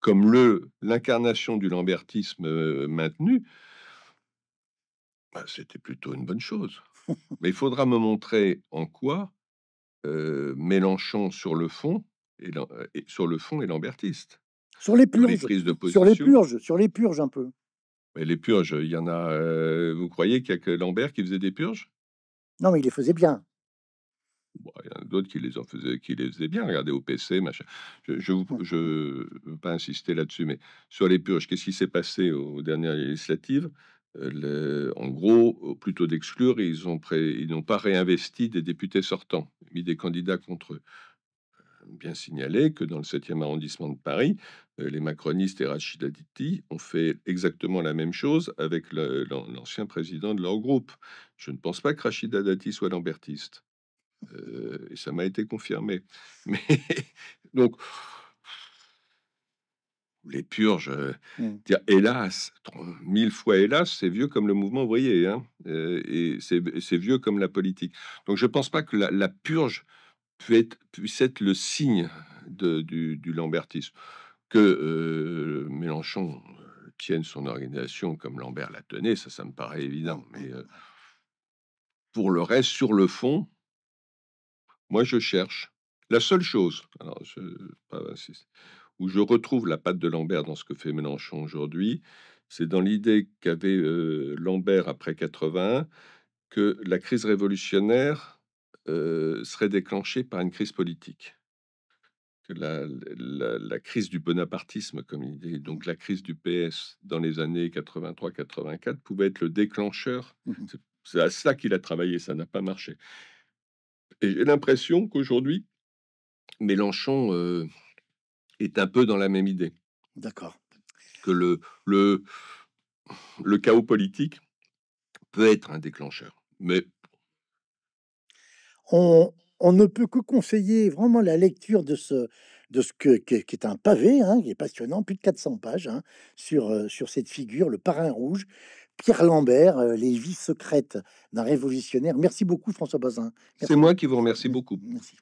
comme le l'incarnation du lambertisme maintenu, bah, c'était plutôt une bonne chose. Mais il faudra me montrer en quoi Mélenchon sur le fond et sur le fond est lambertiste. Sur les purges. sur les purges, sur les purges un peu. Mais les purges, il y en a. Euh, vous croyez qu'il y a que Lambert qui faisait des purges Non, mais il les faisait bien. il y en a d'autres qui les, faisaient, qui les faisaient bien. Regardez au PC, machin. Je ne veux pas insister là-dessus, mais sur les purges, qu'est-ce qui s'est passé aux dernières législatives euh, en gros, plutôt d'exclure, ils n'ont pas réinvesti des députés sortants, mis des candidats contre eux bien signalé que dans le 7e arrondissement de Paris, euh, les macronistes et Rachida Dati ont fait exactement la même chose avec l'ancien président de leur groupe. Je ne pense pas que Rachida Dati soit lambertiste. Euh, et ça m'a été confirmé. Mais donc, les purges, euh, mmh. hélas, mille fois hélas, c'est vieux comme le mouvement ouvrier, hein, et c'est vieux comme la politique. Donc je ne pense pas que la purge puisse être le signe du, lambertisme. Que euh, Mélenchon euh, tienne son organisation comme Lambert la tenait, ça, ça me paraît évident. Mais euh, pour le reste, sur le fond, moi, je cherche la seule chose où je retrouve la patte de Lambert dans ce que fait Mélenchon aujourd'hui, c'est dans l'idée qu'avait Lambert après 80 que la crise révolutionnaire euh, serait déclenché par une crise politique. la, crise du bonapartisme, comme il dit, donc la crise du PS dans les années 83-84, pouvait être le déclencheur. Mmh c'est à cela qu'il a travaillé, ça n'a pas marché. Et j'ai l'impression qu'aujourd'hui, Mélenchon euh, est un peu dans la même idée. D'accord. Que le, le chaos politique peut être un déclencheur. Mais on, ne peut que conseiller vraiment la lecture de ce, de ce qui est un pavé, hein, qui est passionnant, plus de 400 pages hein, sur, euh, sur cette figure, le parrain rouge, Pierre Lambert, euh, Les vies secrètes d'un révolutionnaire. Merci beaucoup, François Bazin. C'est moi qui vous remercie beaucoup. Merci.